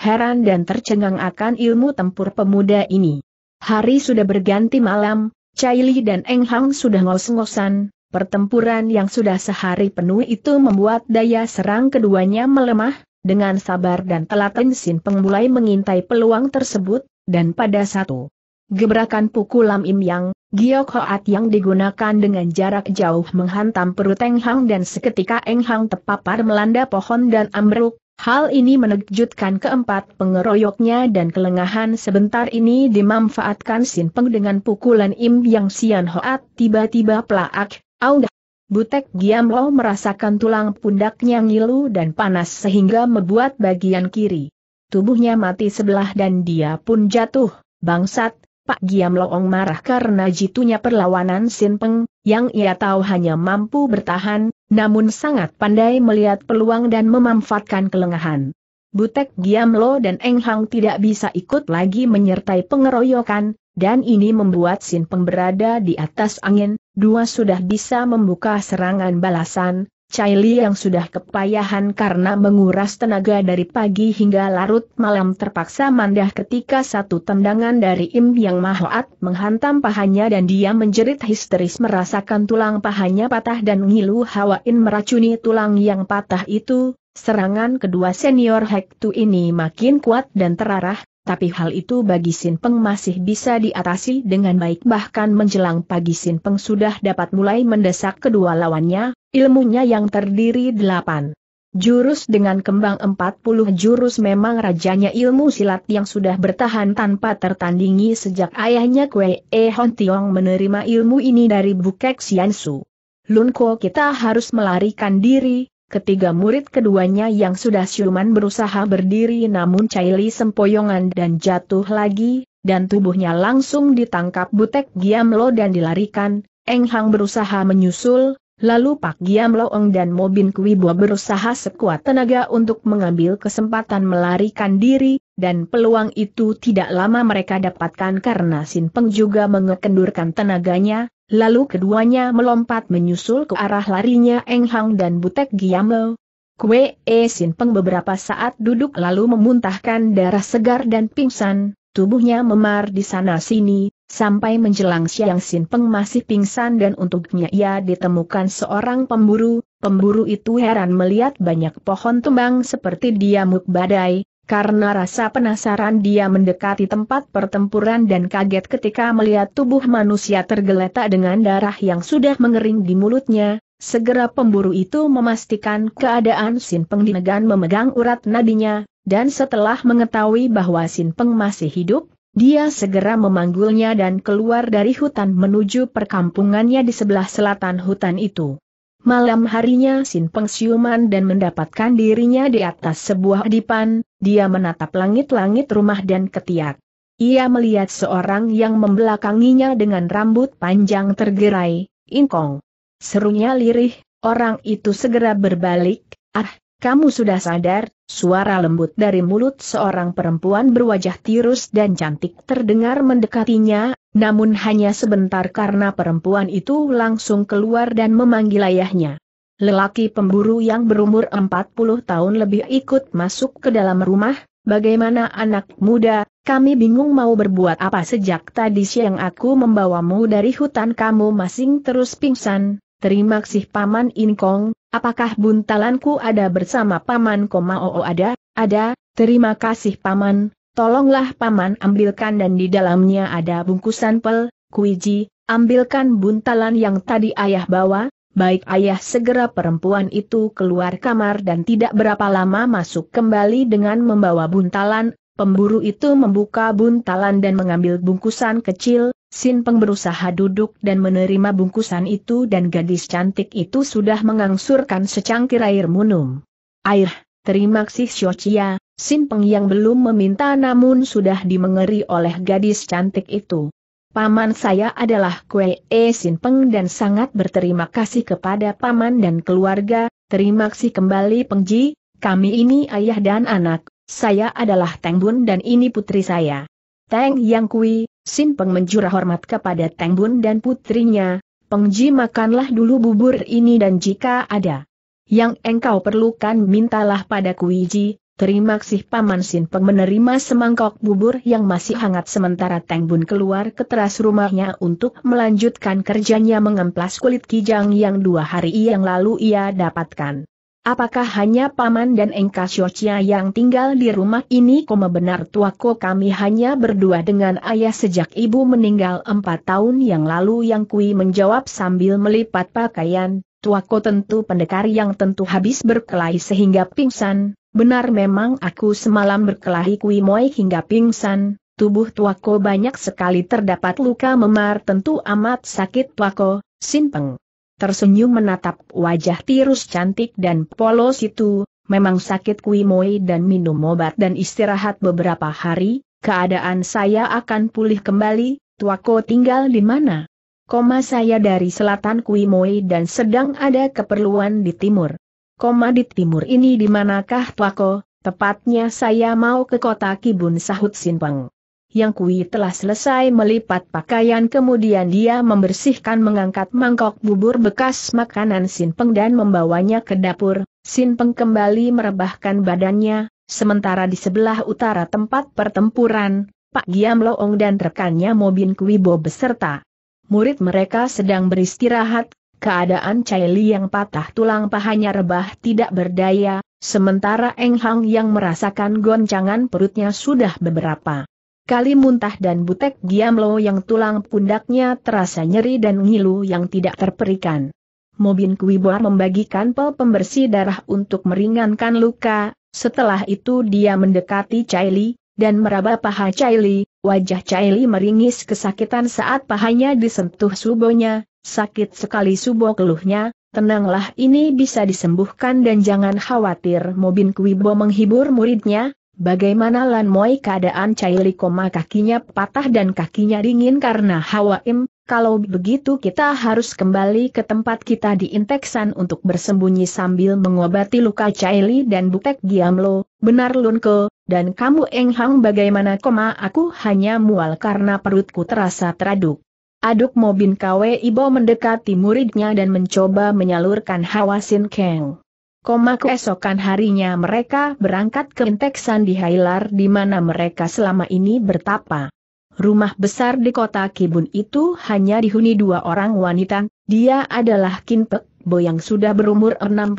heran dan tercengang akan ilmu tempur pemuda ini. Hari sudah berganti malam, Caili dan Eng Hang sudah ngos-ngosan, pertempuran yang sudah sehari penuh itu membuat daya serang keduanya melemah, dengan sabar dan telaten Sin Peng mulai mengintai peluang tersebut, dan pada satu gebrakan pukul Im Yang, Giok Hoat yang digunakan dengan jarak jauh menghantam perut Eng Hang dan seketika Eng Hang terpapar melanda pohon dan ambruk, Hal ini mengejutkan keempat pengeroyoknya dan kelengahan sebentar ini dimanfaatkan Sin Peng dengan pukulan Im Yang Sian Hoat tiba-tiba pelaak, Aung Butek Giam Lo merasakan tulang pundaknya ngilu dan panas sehingga membuat bagian kiri. Tubuhnya mati sebelah dan dia pun jatuh, bangsat. Pak Giam Loong marah karena jitunya perlawanan Sin Peng, yang ia tahu hanya mampu bertahan, namun sangat pandai melihat peluang dan memanfaatkan kelengahan. Butek Giam Lo dan Eng Hang tidak bisa ikut lagi menyertai pengeroyokan, dan ini membuat Sin Peng berada di atas angin, dua sudah bisa membuka serangan balasan, Li yang sudah kepayahan karena menguras tenaga dari pagi hingga larut malam terpaksa mandah ketika satu tendangan dari Im Yang Mahoat menghantam pahanya dan dia menjerit histeris merasakan tulang pahanya patah dan ngilu hawain meracuni tulang yang patah itu, serangan kedua senior Hektu ini makin kuat dan terarah, tapi hal itu bagi Sin Peng masih bisa diatasi dengan baik bahkan menjelang pagi Sin Peng sudah dapat mulai mendesak kedua lawannya, ilmunya yang terdiri delapan. Jurus dengan kembang 40 jurus memang rajanya ilmu silat yang sudah bertahan tanpa tertandingi sejak ayahnya Kue E Hon Tiong menerima ilmu ini dari Bukek Lun Lunko kita harus melarikan diri, Ketiga murid keduanya yang sudah siuman berusaha berdiri namun Caili sempoyongan dan jatuh lagi, dan tubuhnya langsung ditangkap Butek Giamlo dan dilarikan, Eng Hang berusaha menyusul, lalu Pak Giamlo Eng dan Mobin Kuibo berusaha sekuat tenaga untuk mengambil kesempatan melarikan diri, dan peluang itu tidak lama mereka dapatkan karena Sin Peng juga mengekendurkan tenaganya, Lalu keduanya melompat menyusul ke arah larinya Eng Hang dan Butek Giamel. Kue E Sin Peng beberapa saat duduk lalu memuntahkan darah segar dan pingsan, tubuhnya memar di sana-sini, sampai menjelang siang Sin Peng masih pingsan dan untuknya ia ditemukan seorang pemburu, pemburu itu heran melihat banyak pohon tumbang seperti diamuk badai, karena rasa penasaran dia mendekati tempat pertempuran dan kaget ketika melihat tubuh manusia tergeletak dengan darah yang sudah mengering di mulutnya, segera pemburu itu memastikan keadaan Sin Peng di memegang urat nadinya, dan setelah mengetahui bahwa Sin Peng masih hidup, dia segera memanggulnya dan keluar dari hutan menuju perkampungannya di sebelah selatan hutan itu. Malam harinya Sin Peng siuman dan mendapatkan dirinya di atas sebuah dipan, dia menatap langit-langit rumah dan ketiak. Ia melihat seorang yang membelakanginya dengan rambut panjang tergerai, ingkong. Serunya lirih, orang itu segera berbalik, ah, kamu sudah sadar, suara lembut dari mulut seorang perempuan berwajah tirus dan cantik terdengar mendekatinya, namun hanya sebentar karena perempuan itu langsung keluar dan memanggil ayahnya lelaki pemburu yang berumur 40 tahun lebih ikut masuk ke dalam rumah, bagaimana anak muda, kami bingung mau berbuat apa sejak tadi siang aku membawamu dari hutan kamu masing terus pingsan, terima kasih Paman Inkong, apakah buntalanku ada bersama Paman Koma Oo ada, ada, terima kasih Paman, tolonglah Paman ambilkan dan di dalamnya ada bungkusan pel, kuiji, ambilkan buntalan yang tadi ayah bawa, Baik ayah segera perempuan itu keluar kamar dan tidak berapa lama masuk kembali dengan membawa buntalan, pemburu itu membuka buntalan dan mengambil bungkusan kecil, Sin Peng berusaha duduk dan menerima bungkusan itu dan gadis cantik itu sudah mengangsurkan secangkir air minum. Air, terima kasih Chia, Sin Peng yang belum meminta namun sudah dimengeri oleh gadis cantik itu. Paman saya adalah Kue E Sin Peng dan sangat berterima kasih kepada paman dan keluarga, terima kasih kembali Pengji, kami ini ayah dan anak, saya adalah Teng Bun dan ini putri saya. Teng Yang Kui, Sin Peng menjura hormat kepada Teng Bun dan putrinya, Pengji makanlah dulu bubur ini dan jika ada yang engkau perlukan mintalah pada Ji. Terima kasih Paman sin. menerima semangkok bubur yang masih hangat sementara Teng Bun keluar ke teras rumahnya untuk melanjutkan kerjanya mengemplas kulit kijang yang dua hari yang lalu ia dapatkan. Apakah hanya Paman dan Engka Shochia yang tinggal di rumah ini koma benar tuako kami hanya berdua dengan ayah sejak ibu meninggal empat tahun yang lalu yang kui menjawab sambil melipat pakaian, Tuako tentu pendekar yang tentu habis berkelahi sehingga pingsan, Benar memang aku semalam berkelahi Kui Moi hingga pingsan, tubuh tuako banyak sekali terdapat luka memar tentu amat sakit tuako, Sinpeng. Tersenyum menatap wajah tirus cantik dan polos itu, memang sakit Kui Moi dan minum obat dan istirahat beberapa hari, keadaan saya akan pulih kembali, tuako tinggal di mana? Koma saya dari selatan Kui Moi dan sedang ada keperluan di timur koma di timur ini di manakah Tuako, tepatnya saya mau ke kota Kibun sahut Sinpeng. Yang Kui telah selesai melipat pakaian kemudian dia membersihkan mengangkat mangkok bubur bekas makanan Sinpeng dan membawanya ke dapur, Sinpeng kembali merebahkan badannya, sementara di sebelah utara tempat pertempuran, Pak Giam Loong dan rekannya Mobin Kui Bo beserta. Murid mereka sedang beristirahat, Keadaan Chai Li yang patah tulang pahanya rebah tidak berdaya, sementara Eng Hang yang merasakan goncangan perutnya sudah beberapa kali muntah dan butek Lo yang tulang pundaknya terasa nyeri dan ngilu yang tidak terperikan. Mobin Kuiboa membagikan pel pembersih darah untuk meringankan luka, setelah itu dia mendekati Li, dan meraba paha Li, wajah Li meringis kesakitan saat pahanya disentuh subonya, sakit sekali subo keluhnya, tenanglah ini bisa disembuhkan dan jangan khawatir Mobin Kuibo menghibur muridnya, bagaimana Lan Moi keadaan Caili koma kakinya patah dan kakinya dingin karena hawa im, kalau begitu kita harus kembali ke tempat kita di Inteksan untuk bersembunyi sambil mengobati luka Caili dan Butek Giamlo, benar Lunko, dan kamu Eng Hang bagaimana koma aku hanya mual karena perutku terasa teraduk. Aduk Mobin KW Ibo mendekati muridnya dan mencoba menyalurkan hawa Sin Kang. Koma keesokan harinya mereka berangkat ke Inteksan di Hailar di mana mereka selama ini bertapa. Rumah besar di kota Kibun itu hanya dihuni dua orang wanita, dia adalah Kinpek Bo yang sudah berumur 65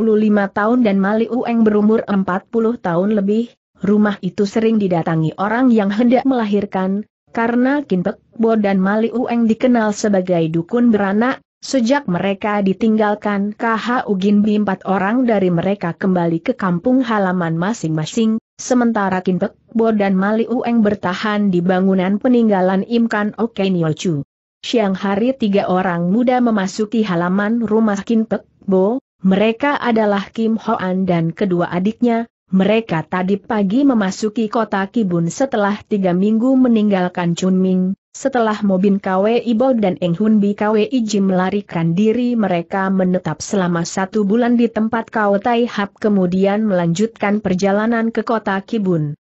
tahun dan Mali Ueng berumur 40 tahun lebih, rumah itu sering didatangi orang yang hendak melahirkan, karena Kintek, Bo dan Mali Ueng dikenal sebagai dukun beranak, sejak mereka ditinggalkan KH Ugin Bi empat orang dari mereka kembali ke kampung halaman masing-masing, sementara Kintek, Bo dan Mali Ueng bertahan di bangunan peninggalan Imkan Oke Niochu. Siang hari tiga orang muda memasuki halaman rumah Kintek, Bo, mereka adalah Kim Hoan dan kedua adiknya, mereka tadi pagi memasuki kota Kibun setelah tiga minggu meninggalkan Chunming, setelah Mobin KWI Bo dan Eng Hun Bi KWI Jim melarikan diri mereka menetap selama satu bulan di tempat Kau Tai Hap kemudian melanjutkan perjalanan ke kota Kibun.